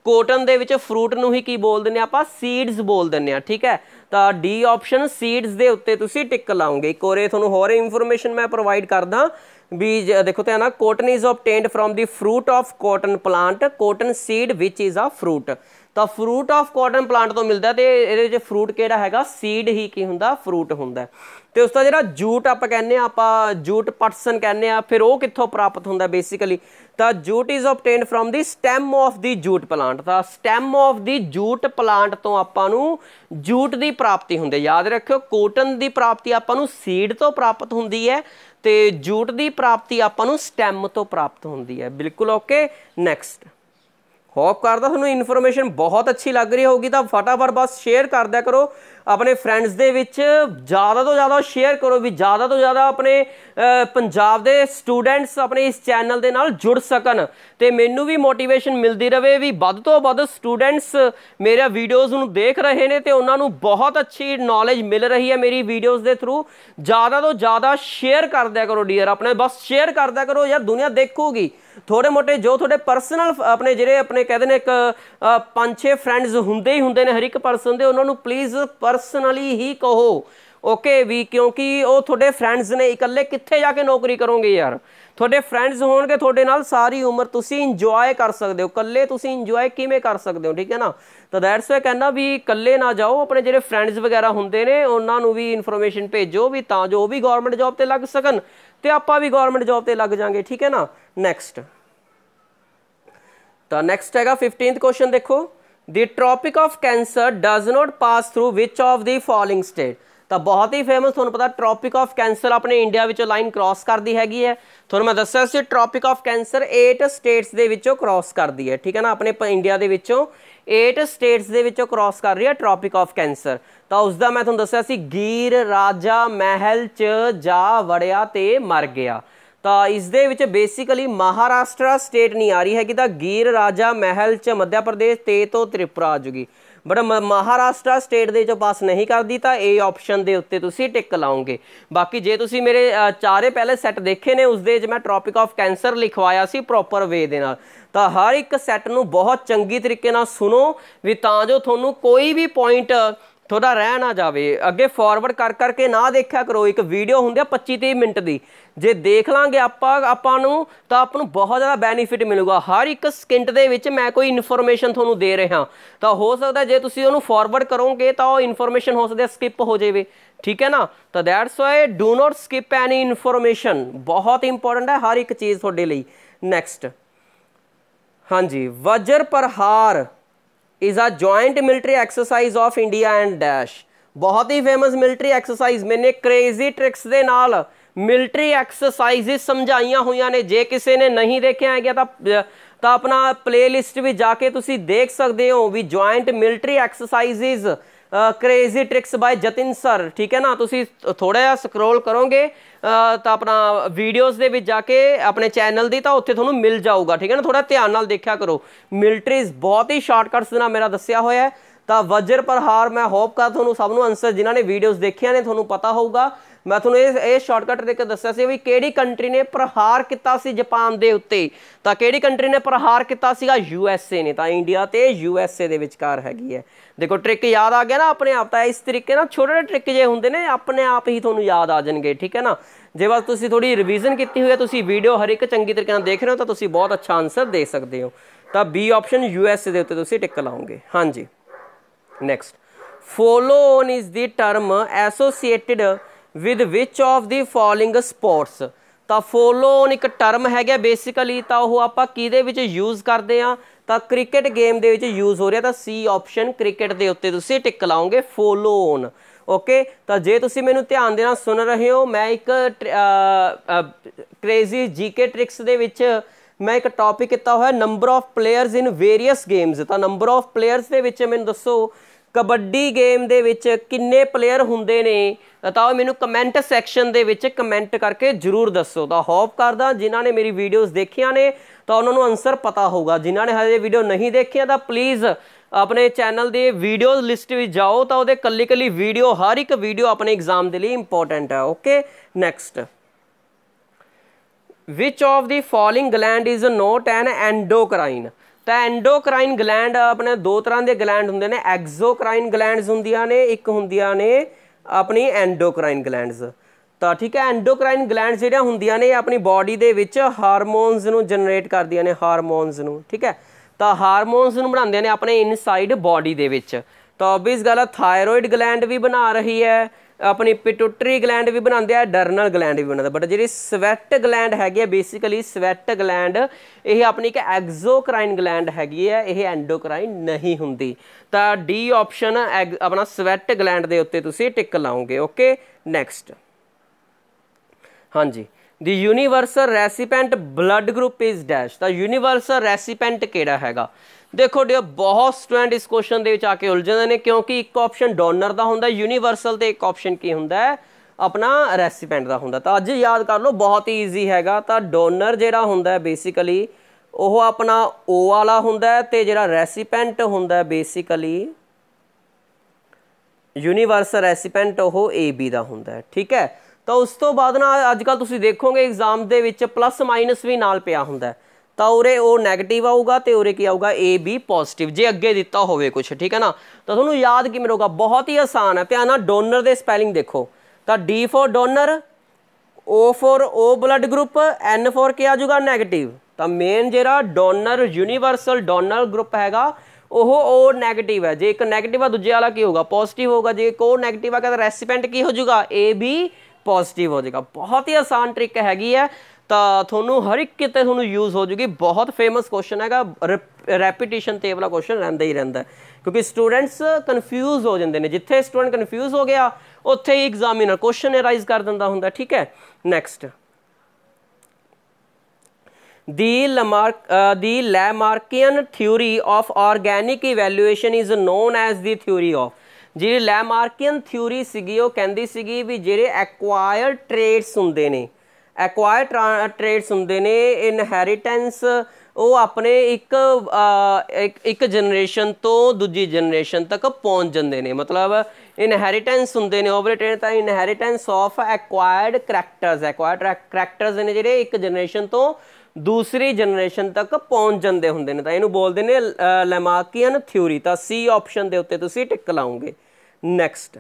ਕੋਟਨ ਦੇ ਵਿੱਚ ਫਰੂਟ ਨੂੰ ਹੀ ਕੀ ਬੋਲ ਦਿੰਨੇ ਆਪਾਂ ਸੀਡਸ ਬੋਲ ਦਿੰਨੇ ਆ ਠੀਕ ਹੈ ਤਾਂ ਡੀ ਆਪਸ਼ਨ ਸੀਡਸ ਦੇ ਉੱਤੇ ਤੁਸੀਂ ਟਿਕ ਲਾਉਂਗੇ ਇੱਕ ਇਹ ਤੁਹਾਨੂੰ ਹੋਰ ਇਨਫੋਰਮੇਸ਼ਨ ਮੈਂ ਪ੍ਰੋਵਾਈਡ ਕਰਦਾ ਵੀ ਦੇਖੋ ਤੇ ਨਾ cotton is obtained from the fruit of cotton plant cotton seed which is a fruit ਤਾਂ ਫਰੂਟ ਆਫ ਕਾਟਨ ਪਲਾਂਟ ਤੋਂ ਮਿਲਦਾ ਤੇ ਇਹਦੇ ਵਿੱਚ ਫਰੂਟ ਕਿਹੜਾ ਹੈਗਾ ਸੀਡ ਹੀ ਕੀ ਹੁੰਦਾ ਫਰੂਟ ਹੁੰਦਾ ਤੇ ਉਸ ਦਾ ਜਿਹੜਾ ਜੂਟ ਆਪਾਂ ਕਹਿੰਦੇ ਆ ਆਪਾਂ ਜੂਟ ਪਰਸਨ ਕਹਿੰਦੇ ਆ ਫਿਰ ਉਹ ਕਿੱਥੋਂ ਪ੍ਰਾਪਤ ਹੁੰਦਾ ਬੇਸਿਕਲੀ ਤਾਂ jute is obtained from the stem of the jute plant ਤਾਂ stem of the jute plant ਤੋਂ ਆਪਾਂ ਨੂੰ ਜੂਟ ਦੀ ਪ੍ਰਾਪਤੀ ਹੁੰਦੀ ਹੈ ਯਾਦ ਰੱਖਿਓ ਕੋਟਨ ਦੀ ਪ੍ਰਾਪਤੀ ਆਪਾਂ ਨੂੰ ਸੀਡ ਤੋਂ ਪ੍ਰਾਪਤ ਹੁੰਦੀ ਹੈ ਤੇ ਜੂਟ ਦੀ ਪ੍ਰਾਪਤੀ ਆਪਾਂ ਨੂੰ ਸਟੈਮ ਤੋਂ ਪ੍ਰਾਪਤ ਹੁੰਦੀ ਹੈ ਬਿਲਕੁਲ ਓਕੇ ਨੈਕਸਟ ਹੋਪ ਕਰਦਾ ਤੁਹਾਨੂੰ ਇਨਫੋਰਮੇਸ਼ਨ ਬਹੁਤ ਅੱਛੀ ਲੱਗ ਰਹੀ ਹੋਗੀ ਤਾਂ ਫਟਾਫਟ ਬਸ ਸ਼ੇਅਰ ਕਰ ਦਿਆ ਕਰੋ ਆਪਣੇ ਫਰੈਂਡਸ ਦੇ ਵਿੱਚ ਜ਼ਿਆਦਾ ਤੋਂ ਜ਼ਿਆਦਾ ਸ਼ੇਅਰ ਕਰੋ ਵੀ ਜ਼ਿਆਦਾ ਤੋਂ ਜ਼ਿਆਦਾ ਆਪਣੇ ਪੰਜਾਬ ਦੇ ਸਟੂਡੈਂਟਸ ਆਪਣੇ ਇਸ ਚੈਨਲ ਦੇ ਨਾਲ ਜੁੜ ਸਕਣ ਤੇ ਮੈਨੂੰ ਵੀ ਮੋਟੀਵੇਸ਼ਨ ਮਿਲਦੀ ਰਵੇ ਵੀ ਵੱਧ ਤੋਂ ਵੱਧ ਸਟੂਡੈਂਟਸ ਮੇਰੇ ਵੀਡੀਓਜ਼ ਨੂੰ ਦੇਖ ਰਹੇ ਨੇ ਤੇ ਉਹਨਾਂ ਨੂੰ ਬਹੁਤ ਅੱਛੀ ਨੌਲੇਜ ਮਿਲ ਰਹੀ ਹੈ ਮੇਰੀ ਵੀਡੀਓਜ਼ ਦੇ ਥਰੂ ਜ਼ਿਆਦਾ ਤੋਂ ਜ਼ਿਆਦਾ ਸ਼ੇਅਰ ਕਰ ਦਿਆ ਕਰੋ ਡੀਅਰ ਆਪਣੇ ਬਸ ਸ਼ੇਅਰ ਕਰ ਦਿਆ ਕਰੋ ਯਾਰ ਦੁਨੀਆ ਦੇਖੂਗੀ ਥੋੜੇ ਮੋਟੇ ਜੋ ਤੁਹਾਡੇ ਪਰਸਨਲ ਆਪਣੇ ਜਿਹੜੇ ਆਪਣੇ ਕਹਿੰਦੇ ਨੇ ਇੱਕ ਪੰਜ ਛੇ ਫਰੈਂਡਸ ਹੁੰਦੇ ਹੀ ਹੁੰਦੇ ਨੇ ਹਰ ਇੱਕ ਪਰਸਨ ਦੇ ਉਹਨਾਂ ਨੂੰ ਪਲੀਜ਼ ਪਰਸਨਲੀ ਹੀ ਕਹੋ ਓਕੇ ਵੀ ਕਿਉਂਕਿ ਉਹ ਤੁਹਾਡੇ ਫਰੈਂਡਸ ਨੇ ਇਕੱਲੇ ਕਿੱਥੇ ਜਾ ਕੇ ਨੌਕਰੀ ਕਰੋਗੇ ਯਾਰ ਤੁਹਾਡੇ ਫਰੈਂਡਸ ਹੋਣਗੇ ਤੁਹਾਡੇ ਨਾਲ ਸਾਰੀ ਉਮਰ ਤੁਸੀਂ ਇੰਜੋਏ ਕਰ ਸਕਦੇ ਹੋ ਇਕੱਲੇ ਤੁਸੀਂ ਇੰਜੋਏ ਕਿਵੇਂ ਕਰ ਸਕਦੇ ਹੋ ਠੀਕ ਹੈ ਨਾ ਤਾਂ ਦੈਟਸ ਵਾਈ ਕਹਿੰਦਾ ਵੀ ਇਕੱਲੇ ਨਾ ਜਾਓ ਆਪਣੇ ਜਿਹੜੇ ਫਰੈਂਡਸ ਵਗੈਰਾ ਹੁੰਦੇ ਨੇ ਉਹਨਾਂ ਨੂੰ ਵੀ ਇਨਫੋਰਮੇਸ਼ਨ ਭੇਜੋ ਵੀ ਤਾਂ ਜੋ ਉਹ ਵੀ ਗਵਰਨਮੈਂਟ ਜੌਬ ਤੇ ਲੱਗ ਸਕਣ तो आप भी गवर्नमेंट जॉब पर लग जाएंगे ठीक है ना नैक्सट तो नैक्सट है फिफ्टीन क्वेश्चन देखो the tropic of cancer does not pass through which of the following state ਤਾਂ ਬਹੁਤ ਹੀ ਫੇਮਸ ਤੁਹਾਨੂੰ ਪਤਾ ਟ੍ਰੋਪਿਕ ਆਫ ਕੈਂਸਰ ਆਪਣੇ ਇੰਡੀਆ ਵਿੱਚੋਂ ਲਾਈਨ ਕ੍ਰਾਸ ਕਰਦੀ ਹੈਗੀ ਹੈ ਤੁਹਾਨੂੰ ਮੈਂ ਦੱਸਿਆ ਸੀ ਟ੍ਰੋਪਿਕ ਆਫ ਕੈਂਸਰ 8 ਸਟੇਟਸ ਦੇ ਵਿੱਚੋਂ ਕ੍ਰਾਸ ਕਰਦੀ ਹੈ ਠੀਕ ਹੈ ਨਾ ਆਪਣੇ ਇੰਡੀਆ ਦੇ ਵਿੱਚੋਂ 8 ਸਟੇਟਸ ਦੇ ਵਿੱਚੋਂ ਕ੍ਰਾਸ ਕਰ ਰਹੀ ਹੈ ਟ੍ਰੋਪਿਕ ਆਫ ਕੈਂਸਰ ਤਾਂ ਉਸ ਦਾ ਮੈਂ ਤੁਹਾਨੂੰ ਦੱਸਿਆ ਸੀ ਗੀਰ ਰਾਜਾ ਮਹਿਲ ਚ ਜਾ ਵੜਿਆ ਤੇ ਮਰ ਗਿਆ ਤਾਂ ਇਸ ਦੇ ਵਿੱਚ ਬੇਸਿਕਲੀ ਮਹਾਰਾਸ਼ਟਰ ਸਟੇਟ ਨਹੀਂ ਆ ਰਹੀ ਹੈਗੀ ਤਾਂ ਗੀਰ ਰਾਜਾ ਮਹਿਲ ਚ ਮੱਧ ਪ੍ਰਦੇਸ਼ ਤੇ ਤੋਂ ਤ੍ਰਿਪੁਰਾ ਆ ਜੂਗੀ ਬਟ ਮਹਾਰਾਸ਼ਟਰ ਸਟੇਟ ਦੇ ਜੋ ਪਾਸ ਨਹੀਂ ਕਰਦੀ ਤਾਂ ਇਹ ਆਪਸ਼ਨ ਦੇ ਉੱਤੇ ਤੁਸੀਂ ਟਿਕ ਲਾਓਗੇ ਬਾਕੀ ਜੇ ਤੁਸੀਂ ਮੇਰੇ ਚਾਰੇ ਪਹਿਲੇ ਸੈੱਟ ਦੇਖੇ ਨੇ ਉਸ ਦੇ ਜਿਵੇਂ ਮੈਂ ਟ੍ਰੋਪਿਕ ਆਫ ਕੈਂਸਰ ਲਿਖਵਾਇਆ ਸੀ ਪ੍ਰੋਪਰ ਵੇ ਦੇ ਨਾਲ ਤਾਂ ਹਰ ਇੱਕ ਸੈੱਟ ਨੂੰ ਬਹੁਤ ਚੰਗੀ ਤਰੀਕੇ ਨਾਲ ਸੁਣੋ ਵੀ ਤਾਂ ਜੋ ਤੁਹਾਨੂੰ ਕੋਈ ਵੀ ਪੁਆਇੰਟ ਤੁਹਾਡਾ ਰਹਿ ਨਾ ਜਾਵੇ ਅੱਗੇ ਫਾਰਵਰਡ ਕਰ ਕਰਕੇ ਨਾ ਦੇਖਿਆ ਕਰੋ ਇੱਕ ਵੀਡੀਓ ਹੁੰਦੀ ਆ 25 30 ਮਿੰਟ ਦੀ ਜੇ ਦੇਖ ਲਾਂਗੇ ਆਪਾਂ ਆਪਾਂ ਨੂੰ ਤਾਂ ਆਪ ਨੂੰ ਬਹੁਤ ਜ਼ਿਆਦਾ ਬੈਨੀਫਿਟ ਮਿਲੂਗਾ ਹਰ ਇੱਕ ਸਕਿੰਟ ਦੇ ਵਿੱਚ ਮੈਂ ਕੋਈ ਇਨਫੋਰਮੇਸ਼ਨ ਤੁਹਾਨੂੰ ਦੇ ਰਿਹਾ ਤਾਂ ਹੋ ਸਕਦਾ ਜੇ ਤੁਸੀਂ ਉਹਨੂੰ ਫਾਰਵਰਡ ਕਰੋਗੇ ਤਾਂ ਉਹ ਇਨਫੋਰਮੇਸ਼ਨ ਹੋ ਸਕਦਾ ਸਕਿਪ ਹੋ ਜਾਵੇ ਠੀਕ ਹੈ ਨਾ ਤਾਂ that's why do not skip any information ਬਹੁਤ ਇੰਪੋਰਟੈਂਟ ਹੈ ਹਰ ਇੱਕ ਚੀਜ਼ ਤੁਹਾਡੇ ਲਈ ਨੈਕਸਟ ਹਾਂਜੀ ਵਜਰ ਪਰਹਾਰ is a joint military exercise of India and dash ਬਹੁਤ ਹੀ ਫੇਮਸ ਮਿਲਟਰੀ ਐਕਸਰਸਾਈਜ਼ ਮੈਨੇ ਕ੍ਰੇਜ਼ੀ ਟ੍ਰਿਕਸ ਦੇ ਨਾਲ ਮਿਲਟਰੀ ਐਕਸਰਸਾਈਜ਼ਸ ਸਮਝਾਈਆਂ ਹੋਈਆਂ ਨੇ ਜੇ ਕਿਸੇ ਨੇ ਨਹੀਂ ਦੇਖਿਆ ਹੈ ਗਿਆ ਤਾਂ ਤਾਂ ਆਪਣਾ ਪਲੇਲਿਸਟ ਵੀ ਜਾ ਕੇ ਤੁਸੀਂ ਦੇਖ ਸਕਦੇ ਹੋ ਵੀ joint military exercises crazy tricks by Jatin sir ਠੀਕ ਹੈ ਨਾ ਤੁਸੀਂ ਥੋੜਾ ਜਿਹਾ ਸਕਰੋਲ ਕਰੋਗੇ ਤਾਂ ਆਪਣਾ ਵੀਡੀਓਜ਼ ਦੇ ਵਿੱਚ ਜਾ ਕੇ ਆਪਣੇ ਚੈਨਲ ਦੀ ਤਾਂ ਉੱਥੇ ਤੁਹਾਨੂੰ ਮਿਲ ਜਾਊਗਾ ਠੀਕ ਹੈ ਨਾ ਥੋੜਾ ਧਿਆਨ ਨਾਲ ਦੇਖਿਆ ਕਰੋ ਮਿਲਟਰੀਜ਼ ਬਹੁਤ ਹੀ ਸ਼ਾਰਟਕਟਸ ਨਾਲ ਮੇਰਾ ਦੱਸਿਆ ਹੋਇਆ ਹੈ ਤਾਂ ਵਜਰ ਪ੍ਰਹਾਰ ਮੈਂ ਹੋਪ ਕਰ ਤੁਹਾਨੂੰ ਸਭ ਨੂੰ ਆਨਸਰ ਜਿਨ੍ਹਾਂ ਨੇ ਵੀਡੀਓਜ਼ ਦੇਖੀਆਂ ਨੇ ਤੁਹਾਨੂੰ ਪਤਾ ਹੋਊਗਾ ਮੈਂ ਤੁਹਾਨੂੰ ਇਹ ਇਹ ਸ਼ਾਰਟਕਟ ਦੇ ਕੇ ਦੱਸਿਆ ਸੀ ਵੀ ਕਿਹੜੀ ਕੰਟਰੀ ਨੇ ਪ੍ਰਹਾਰ ਕੀਤਾ ਸੀ ਜਾਪਾਨ ਦੇ ਉੱਤੇ ਤਾਂ ਕਿਹੜੀ ਕੰਟਰੀ ਨੇ ਪ੍ਰਹਾਰ ਕੀਤਾ ਸੀਗਾ ਯੂ ਐਸ ਏ ਨੇ ਤਾਂ ਇੰਡੀਆ ਤੇ ਯੂ ਐਸ ਏ ਦੇ ਵਿਚਕਾਰ ਹੈਗੀ ਹੈ ਦੇਖੋ ਟ੍ਰਿਕ ਯਾਦ ਆ ਗਿਆ ਨਾ ਆਪਣੇ ਆਪ ਤਾਂ ਇਸ ਤਰੀਕੇ ਨਾਲ ਛੋਟੇ ਛੋਟੇ ਟ੍ਰਿਕ ਜੇ ਹੁੰਦੇ ਨੇ ਆਪਣੇ ਆਪ ਹੀ ਤੁਹਾਨੂੰ ਯਾਦ ਆ ਜਾਣਗੇ ਠੀਕ ਹੈ ਨਾ ਜੇ ਬਸ ਤੁਸੀਂ ਥੋੜੀ ਰਿਵੀਜ਼ਨ ਕੀਤੀ ਹੋਈ ਹੈ ਤੁਸੀਂ ਵੀਡੀਓ ਹਰ ਇੱਕ ਚੰਗੀ ਤਰੀਕੇ ਨਾਲ ਦੇਖ ਰਹੇ ਹੋ ਤਾਂ ਤੁਸੀਂ ਬਹੁਤ ਅੱਛਾ ਆਨਸਰ ਦੇ ਸਕਦੇ ਹੋ ਤਾਂ B option U S A ਦੇ ਉੱਤੇ ਤੁਸੀਂ ਟਿਕ ਲਾਉਂਗੇ ਹਾਂਜੀ next follow on is the term associated with which of the following sports ਤਾਂ ਫੋਲੋਨ ਇੱਕ ਟਰਮ ਹੈਗਾ ਬੇਸਿਕਲੀ ਤਾਂ ਉਹ ਆਪਾਂ ਕਿਹਦੇ ਵਿੱਚ ਯੂਜ਼ ਕਰਦੇ ਆ ਤਾਂ ਕ੍ਰਿਕਟ ਗੇਮ ਦੇ ਵਿੱਚ ਯੂਜ਼ ਹੋ ਰਿਹਾ ਤਾਂ ਸੀ ਆਪਸ਼ਨ ਕ੍ਰਿਕਟ ਦੇ ਉੱਤੇ ਤੁਸੀਂ ਟਿਕ ਲਾਓਗੇ ਫੋਲੋਨ ਓਕੇ ਤਾਂ ਜੇ ਤੁਸੀਂ ਮੈਨੂੰ ਧਿਆਨ ਦੇ ਨਾਲ ਸੁਣ ਰਹੇ ਹੋ ਮੈਂ ਇੱਕ ਕ੍ਰੇਜ਼ੀ ਜੀਕੇ ਟ੍ਰਿਕਸ ਦੇ ਵਿੱਚ ਮੈਂ ਇੱਕ ਟੌਪਿਕ ਕੀਤਾ ਹੋਇਆ number of players in various games ਤਾਂ ਨੰਬਰ ਆਫ ਪਲੇਅਰਸ ਦੇ ਵਿੱਚ ਮੈਨੂੰ ਦੱਸੋ ਕਬੱਡੀ ਗੇਮ ਦੇ ਵਿੱਚ ਕਿੰਨੇ ਪਲੇਅਰ ਹੁੰਦੇ ਨੇ ਤਾਂ ਉਹ ਮੈਨੂੰ ਕਮੈਂਟ ਸੈਕਸ਼ਨ ਦੇ ਵਿੱਚ ਕਮੈਂਟ ਕਰਕੇ ਜਰੂਰ ਦੱਸੋ ਤਾਂ ਹੋਪ ਕਰਦਾ ਜਿਨ੍ਹਾਂ ਨੇ ਮੇਰੀ ਵੀਡੀਓਜ਼ ਦੇਖੀਆਂ ਨੇ ਤਾਂ ਉਹਨਾਂ ਨੂੰ ਆਨਸਰ ਪਤਾ ਹੋਊਗਾ ਜਿਨ੍ਹਾਂ ਨੇ ਹਜੇ ਵੀਡੀਓ ਨਹੀਂ ਦੇਖੀਆਂ ਤਾਂ ਪਲੀਜ਼ ਆਪਣੇ ਚੈਨਲ ਦੇ ਵੀਡੀਓਜ਼ ਲਿਸਟ ਵਿੱਚ ਜਾਓ ਤਾਂ ਉਹਦੇ ਕੱਲੀ ਕੱਲੀ ਵੀਡੀਓ ਹਰ ਇੱਕ ਵੀਡੀਓ ਆਪਣੇ ਐਗਜ਼ਾਮ ਦੇ ਲਈ ਇੰਪੋਰਟੈਂਟ ਹੈ okay next which of the following gland is not an endocrine ਤਾਂ ਐਂਡੋਕਰਾਈਨ ਗਲੈਂਡ ਆਪਣੇ ਦੋ ਤਰ੍ਹਾਂ ਦੇ ਗਲੈਂਡ ਹੁੰਦੇ ਨੇ ਐਗਜ਼ੋਕਰਾਈਨ ਗਲੈਂਡਸ ਹੁੰਦੀਆਂ ਨੇ ਇੱਕ ਹੁੰਦੀਆਂ ਨੇ ਆਪਣੀ ਐਂਡੋਕਰਾਈਨ ਗਲੈਂਡਸ ਤਾਂ ਠੀਕ ਹੈ ਐਂਡੋਕਰਾਈਨ ਗਲੈਂਡਸ ਜਿਹੜੀਆਂ ਹੁੰਦੀਆਂ ਨੇ ਇਹ ਆਪਣੀ ਬਾਡੀ ਦੇ ਵਿੱਚ ਹਾਰਮੋਨਸ ਨੂੰ ਜਨਰੇਟ ਕਰਦੀਆਂ ਨੇ ਹਾਰਮੋਨਸ ਨੂੰ ਠੀਕ ਹੈ ਤਾਂ ਹਾਰਮੋਨਸ ਨੂੰ ਬਣਾਉਂਦੇ ਨੇ ਆਪਣੇ ਇਨਸਾਈਡ ਬਾਡੀ ਦੇ ਵਿੱਚ ਤਾਂ ਆਬਵੀਅਸ ਗੱਲ ਹੈ ਥਾਇਰੋਇਡ ਗਲੈਂਡ ਵੀ ਬਣਾ ਰਹੀ ਹੈ ਆਪਣੀ ਪਿਟੂਟਰੀ ਗਲੈਂਡ ਵੀ ਬਣਾਉਂਦੇ ਆ ਡਰਨਲ ਗਲੈਂਡ ਵੀ ਬਣਾਉਂਦਾ ਬਟ ਜਿਹੜੀ ਸਵੈਟ ਗਲੈਂਡ ਹੈਗੀ ਹੈ ਬੇਸਿਕਲੀ ਸਵੈਟ ਗਲੈਂਡ ਇਹ ਆਪਣੀ ਇੱਕ ਐਗਜ਼ੋਕ੍ਰਾਈਨ ਗਲੈਂਡ ਹੈਗੀ ਹੈ ਇਹ ਐਂਡੋਕ੍ਰਾਈਨ ਨਹੀਂ ਹੁੰਦੀ ਤਾਂ ਡੀ ਆਪਸ਼ਨ ਆਪਣਾ ਸਵੈਟ ਗਲੈਂਡ ਦੇ ਉੱਤੇ ਤੁਸੀਂ ਟਿਕ ਲਾਓਗੇ ਓਕੇ ਨੈਕਸਟ ਹਾਂਜੀ the universal recipient blood group is dash ਤਾਂ ਯੂਨੀਵਰਸਲ ਰੈਸੀਪੈਂਟ ਕਿਹੜਾ ਹੈਗਾ ਦੇਖੋ ਡੀਅਰ ਬਹੁਤ ਸਟੂਡੈਂਟ ਇਸ ਕੁਐਸਚਨ ਦੇ ਵਿੱਚ ਆ ਕੇ ਉਲਝਦੇ ਨੇ ਕਿਉਂਕਿ ਇੱਕ ਆਪਸ਼ਨ ਡੋਨਰ ਦਾ ਹੁੰਦਾ ਯੂਨੀਵਰਸਲ ਤੇ ਇੱਕ ਆਪਸ਼ਨ ਕੀ ਹੁੰਦਾ ਆਪਣਾ ਰੈਸੀਪੈਂਟ ਦਾ ਹੁੰਦਾ ਤਾਂ ਅੱਜ ਯਾਦ ਕਰ ਲਓ ਬਹੁਤ ਹੀ ਈਜ਼ੀ ਹੈਗਾ ਤਾਂ ਡੋਨਰ ਜਿਹੜਾ ਹੁੰਦਾ ਬੇਸਿਕਲੀ ਉਹ ਆਪਣਾ O ਵਾਲਾ ਹੁੰਦਾ ਤੇ ਜਿਹੜਾ ਰੈਸੀਪੈਂਟ ਹੁੰਦਾ ਬੇਸਿਕਲੀ ਯੂਨੀਵਰਸਲ ਰੈਸੀਪੈਂਟ ਉਹ AB ਦਾ ਹੁੰਦਾ ਠੀਕ ਹੈ ਤਾਂ ਉਸ ਤੋਂ ਬਾਅਦ ਨਾ ਅੱਜ ਕੱਲ ਤੁਸੀਂ ਦੇਖੋਗੇ ਐਗਜ਼ਾਮ ਦੇ ਵਿੱਚ ਪਲੱਸ ਮਾਈਨਸ ਵੀ ਨਾਲ ਪਿਆ ਹੁੰਦਾ ਹੈ ਤਾਂ ਉਰੇ ਉਹ 네ਗੇਟਿਵ ਆਊਗਾ ਤੇ ਉਰੇ ਕੀ ਆਊਗਾ A ਪੋਜ਼ਿਟਿਵ ਜੇ ਅੱਗੇ ਦਿੱਤਾ ਹੋਵੇ ਕੁਝ ਠੀਕ ਹੈ ਨਾ ਤਾਂ ਤੁਹਾਨੂੰ ਯਾਦ ਕਿਵੇਂ ਰਹੂਗਾ ਬਹੁਤ ਹੀ ਆਸਾਨ ਹੈ ਧਿਆਨ ਨਾਲ ਡੋਨਰ ਦੇ ਸਪੈਲਿੰਗ ਦੇਖੋ ਤਾਂ D for donor O for O blood group N for ਕੀ ਆ ਜਾਊਗਾ 네ਗੇਟਿਵ ਤਾਂ ਮੇਨ ਜਿਹੜਾ ਡੋਨਰ ਯੂਨੀਵਰਸਲ ਡੋਨਰ ਗਰੁੱਪ ਹੈਗਾ ਉਹ O 네ਗੇਟਿਵ ਹੈ ਜੇ ਇੱਕ 네ਗੇਟਿਵ ਆ ਦੂਜੇ ਵਾਲਾ ਕੀ ਹੋਊਗਾ ਪੋਜ਼ਿਟਿਵ ਹੋਊਗਾ ਜੇ ਕੋ 네ਗੇਟਿਵ ਆ ਤਾਂ ਰੈਸਿਪੈਂਟ ਕੀ ਹੋ ਜਾਊਗਾ AB ਪੋਜ਼ਿਟਿਵ ਹੋ ਜਾਏਗਾ ਬਹੁਤ ਹੀ ਆਸਾਨ ਟ੍ਰਿਕ ਹੈਗੀ ਹੈ ਤਾਂ ਤੁਹਾਨੂੰ ਹਰ ਇੱਕ ਕਿਤੇ ਤੁਹਾਨੂੰ ਯੂਜ਼ ਹੋ ਜੂਗੀ ਬਹੁਤ ਫੇਮਸ ਕੁਐਸਚਨ ਹੈਗਾ ਰੈਪੀਟੀਸ਼ਨ ਤੇ ਵਾਲਾ ਕੁਐਸਚਨ ਰਹਿੰਦਾ ਹੀ ਰਹਿੰਦਾ ਕਿਉਂਕਿ ਸਟੂਡੈਂਟਸ ਕਨਫਿਊਜ਼ ਹੋ ਜਾਂਦੇ ਨੇ ਜਿੱਥੇ ਸਟੂਡੈਂਟ ਕਨਫਿਊਜ਼ ਹੋ ਗਿਆ ਉੱਥੇ ਹੀ ਐਗਜ਼ਾਮੀਨਰ ਕੁਐਸਚਨ ਅਰਾਈਜ਼ ਕਰ ਦਿੰਦਾ ਹੁੰਦਾ ਠੀਕ ਹੈ next the Lamarck the Lamarckian theory of organic evolution is known as the theory of ਜਿਹੜੀ ਲੈਮਾਰਕੀਅਨ ਥਿਊਰੀ ਸੀਗੀ ਉਹ ਕਹਿੰਦੀ ਸੀਗੀ ਵੀ ਜਿਹੜੇ ਐਕਵਾਇਰ ਟ੍ਰੇਡਸ ਹੁੰਦੇ ਨੇ ਐਕਵਾਇਰ ਟ੍ਰੇਡਸ ਹੁੰਦੇ ਨੇ ਇਨਹੈਰੀਟੈਂਸ ਉਹ ਆਪਣੇ ਇੱਕ ਇੱਕ ਜਨਰੇਸ਼ਨ ਤੋਂ ਦੂਜੀ ਜਨਰੇਸ਼ਨ ਤੱਕ ਪਹੁੰਚ ਜਾਂਦੇ ਨੇ ਮਤਲਬ ਇਨਹੈਰੀਟੈਂਸ ਹੁੰਦੇ ਨੇ ਓਵਰਟੇਡ ਤਾਂ inheritance of acquired characters acquired characters ਨੇ ਜਿਹੜੇ ਇੱਕ ਜਨਰੇਸ਼ਨ ਤੋਂ ਦੂਸਰੀ ਜਨਰੇਸ਼ਨ ਤੱਕ ਪਹੁੰਚ ਜਾਂਦੇ ਹੁੰਦੇ ਨੇ ਤਾਂ ਇਹਨੂੰ ਬੋਲਦੇ ਨੇ ਲੈਮਾਰਕੀਅਨ ਥਿਊਰੀ ਤਾਂ ਸੀ ਆਪਸ਼ਨ ਦੇ ਉੱਤੇ ਤੁਸੀਂ ਟਿਕ ਲਾਉਂਗੇ next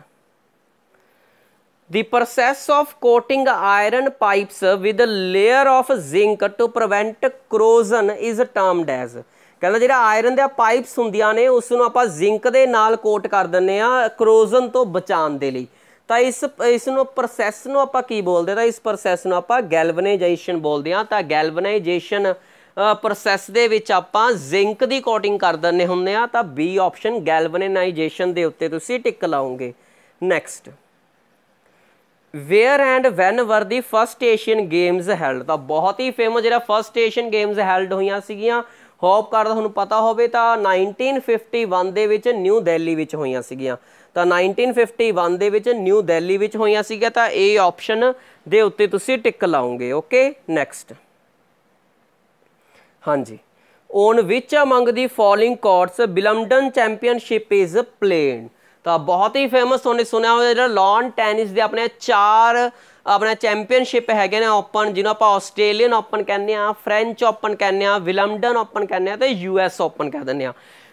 The process of coating iron pipes with a layer of zinc to prevent corrosion is termed as ਕਹਿੰਦਾ ਜਿਹੜਾ ਆਇਰਨ ਦੇ ਪਾਈਪਸ ਹੁੰਦੀਆਂ ਨੇ ਉਸ ਨੂੰ ਆਪਾਂ ਜ਼ਿੰਕ ਦੇ ਨਾਲ ਕੋਟ ਕਰ ਦਿੰਨੇ ਆ ਕਰੋਜ਼ਨ ਤੋਂ ਬਚਾਉਣ ਦੇ ਲਈ ਤਾਂ ਇਸ ਇਸ ਨੂੰ ਪ੍ਰੋਸੈਸ ਨੂੰ ਆਪਾਂ ਕੀ ਬੋਲਦੇ ਤਾਂ ਇਸ ਪ੍ਰੋਸੈਸ ਨੂੰ ਆਪਾਂ ਗੈਲਵਨਾਈਜੇਸ਼ਨ ਬੋਲਦੇ ਆ ਤਾਂ ਗੈਲਵਨਾਈਜੇਸ਼ਨ ਪ੍ਰੋਸੈਸ ਦੇ ਵਿੱਚ ਆਪਾਂ ਜ਼ਿੰਕ ਦੀ ਕੋਟਿੰਗ ਕਰ ਦਿੰਨੇ ਹੁੰਦੇ ਆ ਤਾਂ ਬੀ ਆਪਸ਼ਨ ਗੈਲਵਨਾਈਜੇਸ਼ਨ ਦੇ ਉੱਤੇ ਤੁਸੀਂ ਟਿਕ ਲਾਉਂਗੇ next where and when were the first Asian games held ਤਾਂ ਬਹੁਤ ਹੀ ਫੇਮਸ ਜਿਹੜਾ ਫਰਸਟ ਏਸ਼ੀਅਨ ਗੇਮਸ ਹੈਲਡ ਹੋਈਆਂ ਸੀਗੀਆਂ ਹੋਪ ਕਰਦਾ ਤੁਹਾਨੂੰ ਪਤਾ ਹੋਵੇ ਤਾਂ 1951 ਦੇ ਵਿੱਚ ਨਿਊ ਦਿੱਲੀ ਵਿੱਚ ਹੋਈਆਂ ਸੀਗੀਆਂ ਤਾਂ 1951 ਦੇ ਵਿੱਚ ਨਿਊ ਦਿੱਲੀ ਵਿੱਚ ਹੋਈਆਂ ਸੀਗੀਆਂ ਤਾਂ ਇਹ ਆਪਸ਼ਨ ਦੇ ਉੱਤੇ ਤੁਸੀਂ ਟਿਕ ਲਾਉਂਗੇ ਓਕੇ ਨੈਕਸਟ ਹਾਂਜੀ on which among the following courts Wimbledon championship is played ਤਾਂ ਬਹੁਤ ਹੀ ਫੇਮਸ ਹੋਣੇ ਸੁਣਿਆ ਹੋਵੇ ਜਿਹੜਾ ਲਾਨ ਟੈਨਿਸ ਦੇ ਆਪਣੇ ਚਾਰ ਆਪਣਾ ਚੈਂਪੀਅਨਸ਼ਿਪ ਹੈਗੇ ਨੇ ਓਪਨ ਜਿਹਨੂੰ ਆਪਾਂ ਆਸਟ੍ਰੇਲੀਅਨ ਓਪਨ ਕਹਿੰਦੇ ਆ ਫ੍ਰੈਂਚ ਓਪਨ ਕਹਿੰਦੇ ਆ ਵਿਲਮਡਨ ਓਪਨ ਕਹਿੰਦੇ ਆ ਤੇ ਯੂਐਸ ਓਪਨ ਕਹਿ ਦਿੰਦੇ ਆ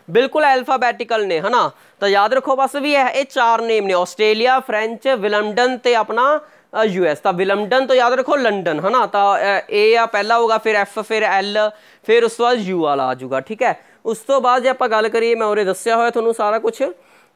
ਬਿਲਕੁਲ ਐਲਫਾਬੈਟਿਕਲ ਨੇ ਹਨਾ ਤਾਂ ਯਾਦ ਰੱਖੋ ਬਸ ਵੀ ਇਹ ਇਹ ਚਾਰ ਨੇਮ ਨੇ ਆਸਟ੍ਰੇਲੀਆ ਫ੍ਰੈਂਚ ਵਿਲਮਡਨ ਤੇ ਆਪਣਾ ਯੂਐਸ ਤਾਂ ਵਿਲਮਡਨ ਤੋਂ ਯਾਦ ਰੱਖੋ ਲੰਡਨ ਹਨਾ ਤਾਂ ਏ ਆ ਪਹਿਲਾ ਹੋਗਾ ਫਿਰ ਐਫ ਫਿਰ ਐਲ ਫਿਰ ਉਸ ਤੋਂ ਬਾਅਦ ਯੂ ਵਾਲਾ ਆ ਜਾਊਗਾ ਠੀਕ ਹੈ ਉਸ ਤੋਂ ਬਾਅਦ ਜੇ ਆਪਾਂ ਗੱਲ ਕਰੀਏ ਮੈਂ ਉਹਰੇ ਦੱਸਿਆ ਹੋਇਆ ਤੁਹਾਨੂੰ ਸਾਰਾ ਕੁਝ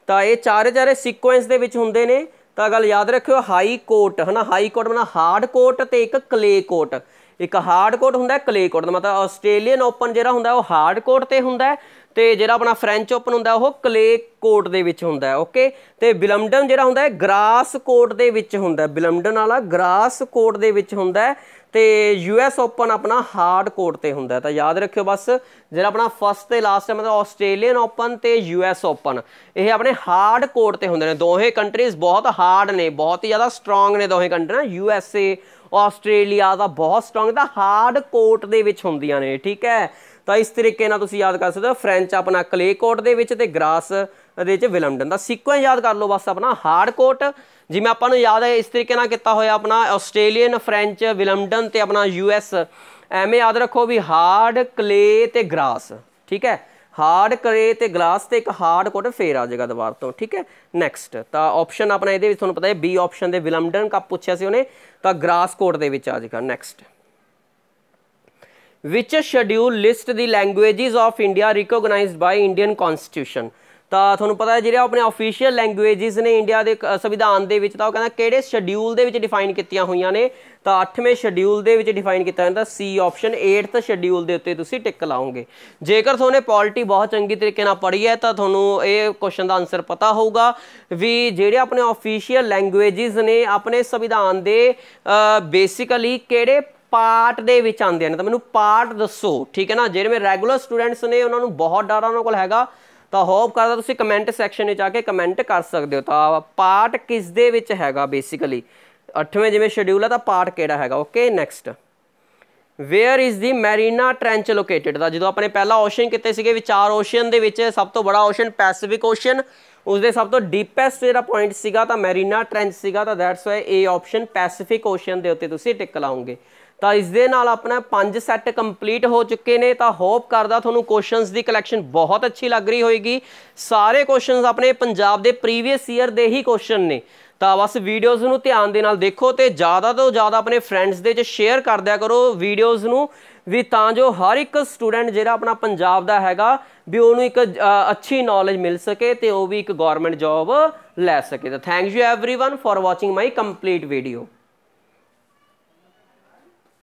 ਤਾਂ ਇਹ ਚਾਰੇ ਚਾਰੇ ਸੀਕੁਐਂਸ ਦੇ ਵਿੱਚ ਹੁੰਦੇ ਨੇ ਤਾਂ ਗੱਲ ਯਾਦ ਰੱਖਿਓ ਹਾਈ ਕੋਰਟ ਹਨਾ ਹਾਈ ਕੋਰਟ ਮਤਲਬ ਹਾਰਡ ਕੋਰਟ ਤੇ ਇੱਕ ਕਲੇ ਕੋਰਟ ਇੱਕ ਹਾਰਡ ਕੋਰਟ ਹੁੰਦਾ ਕਲੇ ਕੋਰਟ ਦਾ ਮਤਲਬ ਆਸਟ੍ਰੇਲੀਅਨ ਓਪਨ ਜਿਹੜਾ ਹੁੰਦਾ ਉਹ ਹਾਰਡ ਕੋਰਟ ਤੇ ਹੁੰਦਾ ਤੇ ਜਿਹੜਾ ਆਪਣਾ ਫ੍ਰੈਂਚ ਓਪਨ ਹੁੰਦਾ ਉਹ ਕਲੇ ਕੋਰਟ ਦੇ ਵਿੱਚ ਹੁੰਦਾ ਓਕੇ ਤੇ ਬਿਲਮਡਨ ਜਿਹੜਾ ਹੁੰਦਾ ਗ੍ਰਾਸ ਕੋਰਟ ਦੇ ਵਿੱਚ ਹੁੰਦਾ ਬਿਲਮਡਨ ਵਾਲਾ ਗ੍ਰਾਸ ਕੋਰਟ ਦੇ ਵਿੱਚ ਹੁੰਦਾ ਤੇ ਯੂਐਸ ਓਪਨ ਆਪਣਾ ਹਾਰਡ ਕੋਰਟ ਤੇ ਹੁੰਦਾ ਤਾਂ ਯਾਦ ਰੱਖਿਓ ਬਸ ਜਿਹੜਾ ਆਪਣਾ ਫਸਟ ਤੇ ਲਾਸਟ ਹੈ ਮਤਲਬ ਆਸਟ੍ਰੇਲੀਅਨ ਓਪਨ ਤੇ ਯੂਐਸ ਓਪਨ ਇਹ ਆਪਣੇ ਹਾਰਡ ਕੋਰਟ ਤੇ ਹੁੰਦੇ ਨੇ ਦੋਹੇ ਕੰਟਰੀਜ਼ ਬਹੁਤ ਹਾਰਡ ਨੇ ਬਹੁਤ ਹੀ ਜ਼ਿਆਦਾ ਸਟਰੋਂਗ ਨੇ ਦੋਹੇ ਕੰਟਰੀਆਂ ਯੂਐਸਏ ਆਸਟ੍ਰੇਲੀਆ ਦਾ ਬਹੁਤ ਸਟਰੋਂਗ ਦਾ ਹਾਰਡ ਕੋਰਟ ਦੇ ਵਿੱਚ ਹੁੰਦੀਆਂ ਨੇ ਠੀਕ ਹੈ ਤਾਂ ਇਸ ਤਰੀਕੇ ਨਾਲ ਤੁਸੀਂ ਯਾਦ ਕਰ ਸਕਦੇ ਹੋ ਫ੍ਰੈਂਚ ਆਪਣਾ ਕਲੇ ਕੋਰਟ ਦੇ ਵਿੱਚ ਤੇ ਗ੍ਰਾਸ ਦੇ ਵਿੱਚ ਵਿਲਮਡਨ ਦਾ ਸੀਕੁਐਂਸ ਯਾਦ ਕਰ ਲਓ ਬਸ ਆਪਣਾ ਹਾਰਡ ਕੋਰਟ ਜਿਵੇਂ ਆਪਾਂ ਨੂੰ ਯਾਦ ਹੈ ਇਸ ਤਰੀਕੇ ਨਾਲ ਕੀਤਾ ਹੋਇਆ ਆਪਣਾ ਆਸਟ੍ਰੇਲੀਅਨ ਫ੍ਰੈਂਚ ਵਿਲਮਡਨ ਤੇ ਆਪਣਾ ਯੂਐਸ ਐਵੇਂ ਯਾਦ ਰੱਖੋ ਵੀ ਹਾਰਡ ਕਲੇ ਤੇ ਗਰਾਸ ਠੀਕ ਹੈ ਹਾਰਡ ਕਲੇ ਤੇ ਗਲਾਸ ਤੇ ਇੱਕ ਹਾਰਡ ਕੋਟ ਫੇਰ ਆ ਜਾਏਗਾ ਦੁਬਾਰ ਤੋਂ ਠੀਕ ਹੈ ਨੈਕਸਟ ਤਾਂ ਆਪਸ਼ਨ ਆਪਣਾ ਇਹਦੇ ਵਿੱਚ ਤੁਹਾਨੂੰ ਪਤਾ ਹੈ ਬੀ ਆਪਸ਼ਨ ਦੇ ਵਿਲਮਡਨ ਕੱਪ ਪੁੱਛਿਆ ਸੀ ਉਹਨੇ ਤਾਂ ਗਰਾਸ ਕੋਟ ਦੇ ਵਿੱਚ ਆ ਜਾਏਗਾ next which schedule list the languages of India recognized by Indian constitution ਤਾਂ ਤੁਹਾਨੂੰ ਪਤਾ ਹੈ ਜਿਹੜੇ ਆਪਣੇ ਅਫੀਸ਼ੀਅਲ ਲੈਂਗੁਏਜਸ ਨੇ ਇੰਡੀਆ ਦੇ ਸੰਵਿਧਾਨ ਦੇ ਵਿੱਚ ਤਾਂ ਉਹ ਕਹਿੰਦਾ ਕਿਹੜੇ ਸ਼ਡਿਊਲ ਦੇ ਵਿੱਚ ਡਿਫਾਈਨ ਕੀਤੀਆਂ ਹੋਈਆਂ ਨੇ ਤਾਂ 8ਵੇਂ ਸ਼ਡਿਊਲ ਦੇ ਵਿੱਚ ਡਿਫਾਈਨ ਕੀਤਾ ਜਾਂਦਾ ਸੀ ਆਪਸ਼ਨ 8th ਸ਼ਡਿਊਲ ਦੇ ਉੱਤੇ ਤੁਸੀਂ ਟਿਕ ਲਾਓਗੇ ਜੇਕਰ ਤੁਹਾਨੂੰ ਪੋਲਿਟੀ ਬਹੁਤ ਚੰਗੀ ਤਰੀਕੇ ਨਾਲ ਪੜ੍ਹੀ ਹੈ ਤਾਂ ਤੁਹਾਨੂੰ ਇਹ ਕੁਐਸਚਨ ਦਾ ਆਨਸਰ ਪਤਾ ਹੋਊਗਾ ਵੀ ਜਿਹੜੇ ਆਪਣੇ ਅਫੀਸ਼ੀਅਲ ਲੈਂਗੁਏਜਸ ਨੇ ਆਪਣੇ ਸੰਵਿਧਾਨ ਦੇ ਬੇਸਿਕਲੀ ਕਿਹੜੇ ਪਾਰਟ ਦੇ ਵਿੱਚ ਆਉਂਦੇ ਨੇ ਤਾਂ ਮੈਨੂੰ ਪਾਰਟ ਦੱਸੋ ਠੀਕ ਹੈ ਨਾ ਜਿਹੜੇ ਮੇ ਰੈਗੂਲਰ ਸਟੂਡੈਂਟਸ ਨੇ ਉਹਨਾਂ ਨੂੰ ਬਹੁਤ ਡਰ ਉਹਨਾਂ ਕੋਲ ਹੈਗਾ ਤਾਂ ਹੋਪ ਕਰਦਾ ਤੁਸੀਂ ਕਮੈਂਟ ਸੈਕਸ਼ਨ ਵਿੱਚ ਆ ਕੇ ਕਮੈਂਟ ਕਰ ਸਕਦੇ ਹੋ ਤਾਂ ਪਾਰਟ ਕਿਸ ਦੇ ਵਿੱਚ ਹੈਗਾ ਬੇਸਿਕਲੀ 8ਵੇਂ ਜਿਵੇਂ ਸ਼ਡਿਊਲ ਹੈ ਤਾਂ ਪਾਰਟ ਕਿਹੜਾ ਹੈਗਾ okay next where is the Mariana trench located ਦਾ ਜਦੋਂ ਆਪਣੇ ਪਹਿਲਾ ਓਸ਼ਨ ਕਿਤੇ ਸੀਗੇ ਵਿਚਾਰ ਓਸ਼ਨ ਦੇ ਵਿੱਚ ਸਭ ਤੋਂ ਬੜਾ ਓਸ਼ਨ ਪੈਸੀਫਿਕ ਓਸ਼ਨ ਉਸ ਦੇ ਸਭ ਤੋਂ ਡੀਪੈਸਟ ਜਿਹੜਾ ਪੁਆਇੰਟ ਸੀਗਾ ਤਾਂ ਮੈਰੀਨਾ ਟ੍ਰੈਂਚ ਸੀਗਾ ਤਾਂ that's why A option Pacific ocean ਦੇ ਉੱਤੇ ਤੁਸੀਂ ਟਿਕ ਲਾਉਂਗੇ ਤਾਂ ਇਸ ਦੇ ਨਾਲ ਆਪਣਾ ਪੰਜ ਸੈੱਟ ਕੰਪਲੀਟ ਹੋ ਚੁੱਕੇ ਨੇ ਤਾਂ ਹੋਪ ਕਰਦਾ ਤੁਹਾਨੂੰ ਕੁਐਸਚਨਸ ਦੀ ਕਲੈਕਸ਼ਨ ਬਹੁਤ ਅੱਛੀ ਲੱਗ ਰਹੀ ਹੋਏਗੀ ਸਾਰੇ ਕੁਐਸਚਨਸ ਆਪਣੇ ਪੰਜਾਬ ਦੇ ਪ੍ਰੀਵੀਅਸ ਈਅਰ ਦੇ ਹੀ ਕੁਐਸਚਨ ਨੇ ਤਾਂ ਬਸ ਵੀਡੀਓਜ਼ ਨੂੰ ਧਿਆਨ ਦੇ ਨਾਲ ਦੇਖੋ ਤੇ ਜ਼ਿਆਦਾ ਤੋਂ ਜ਼ਿਆਦਾ ਆਪਣੇ ਫਰੈਂਡਸ ਦੇ ਚ ਸ਼ੇਅਰ ਕਰ ਦਿਆ ਕਰੋ ਵੀਡੀਓਜ਼ ਨੂੰ ਵੀ ਤਾਂ ਜੋ ਹਰ ਇੱਕ ਸਟੂਡੈਂਟ ਜਿਹੜਾ ਆਪਣਾ ਪੰਜਾਬ ਦਾ ਹੈਗਾ ਵੀ ਉਹਨੂੰ ਇੱਕ ਅੱਛੀ ਨੌਲੇਜ ਮਿਲ ਸਕੇ ਤੇ ਉਹ ਵੀ ਇੱਕ ਗਵਰਨਮੈਂਟ ਜੌਬ ਲੈ ਸਕੇ ਤਾਂ thank you everyone for watching my complete video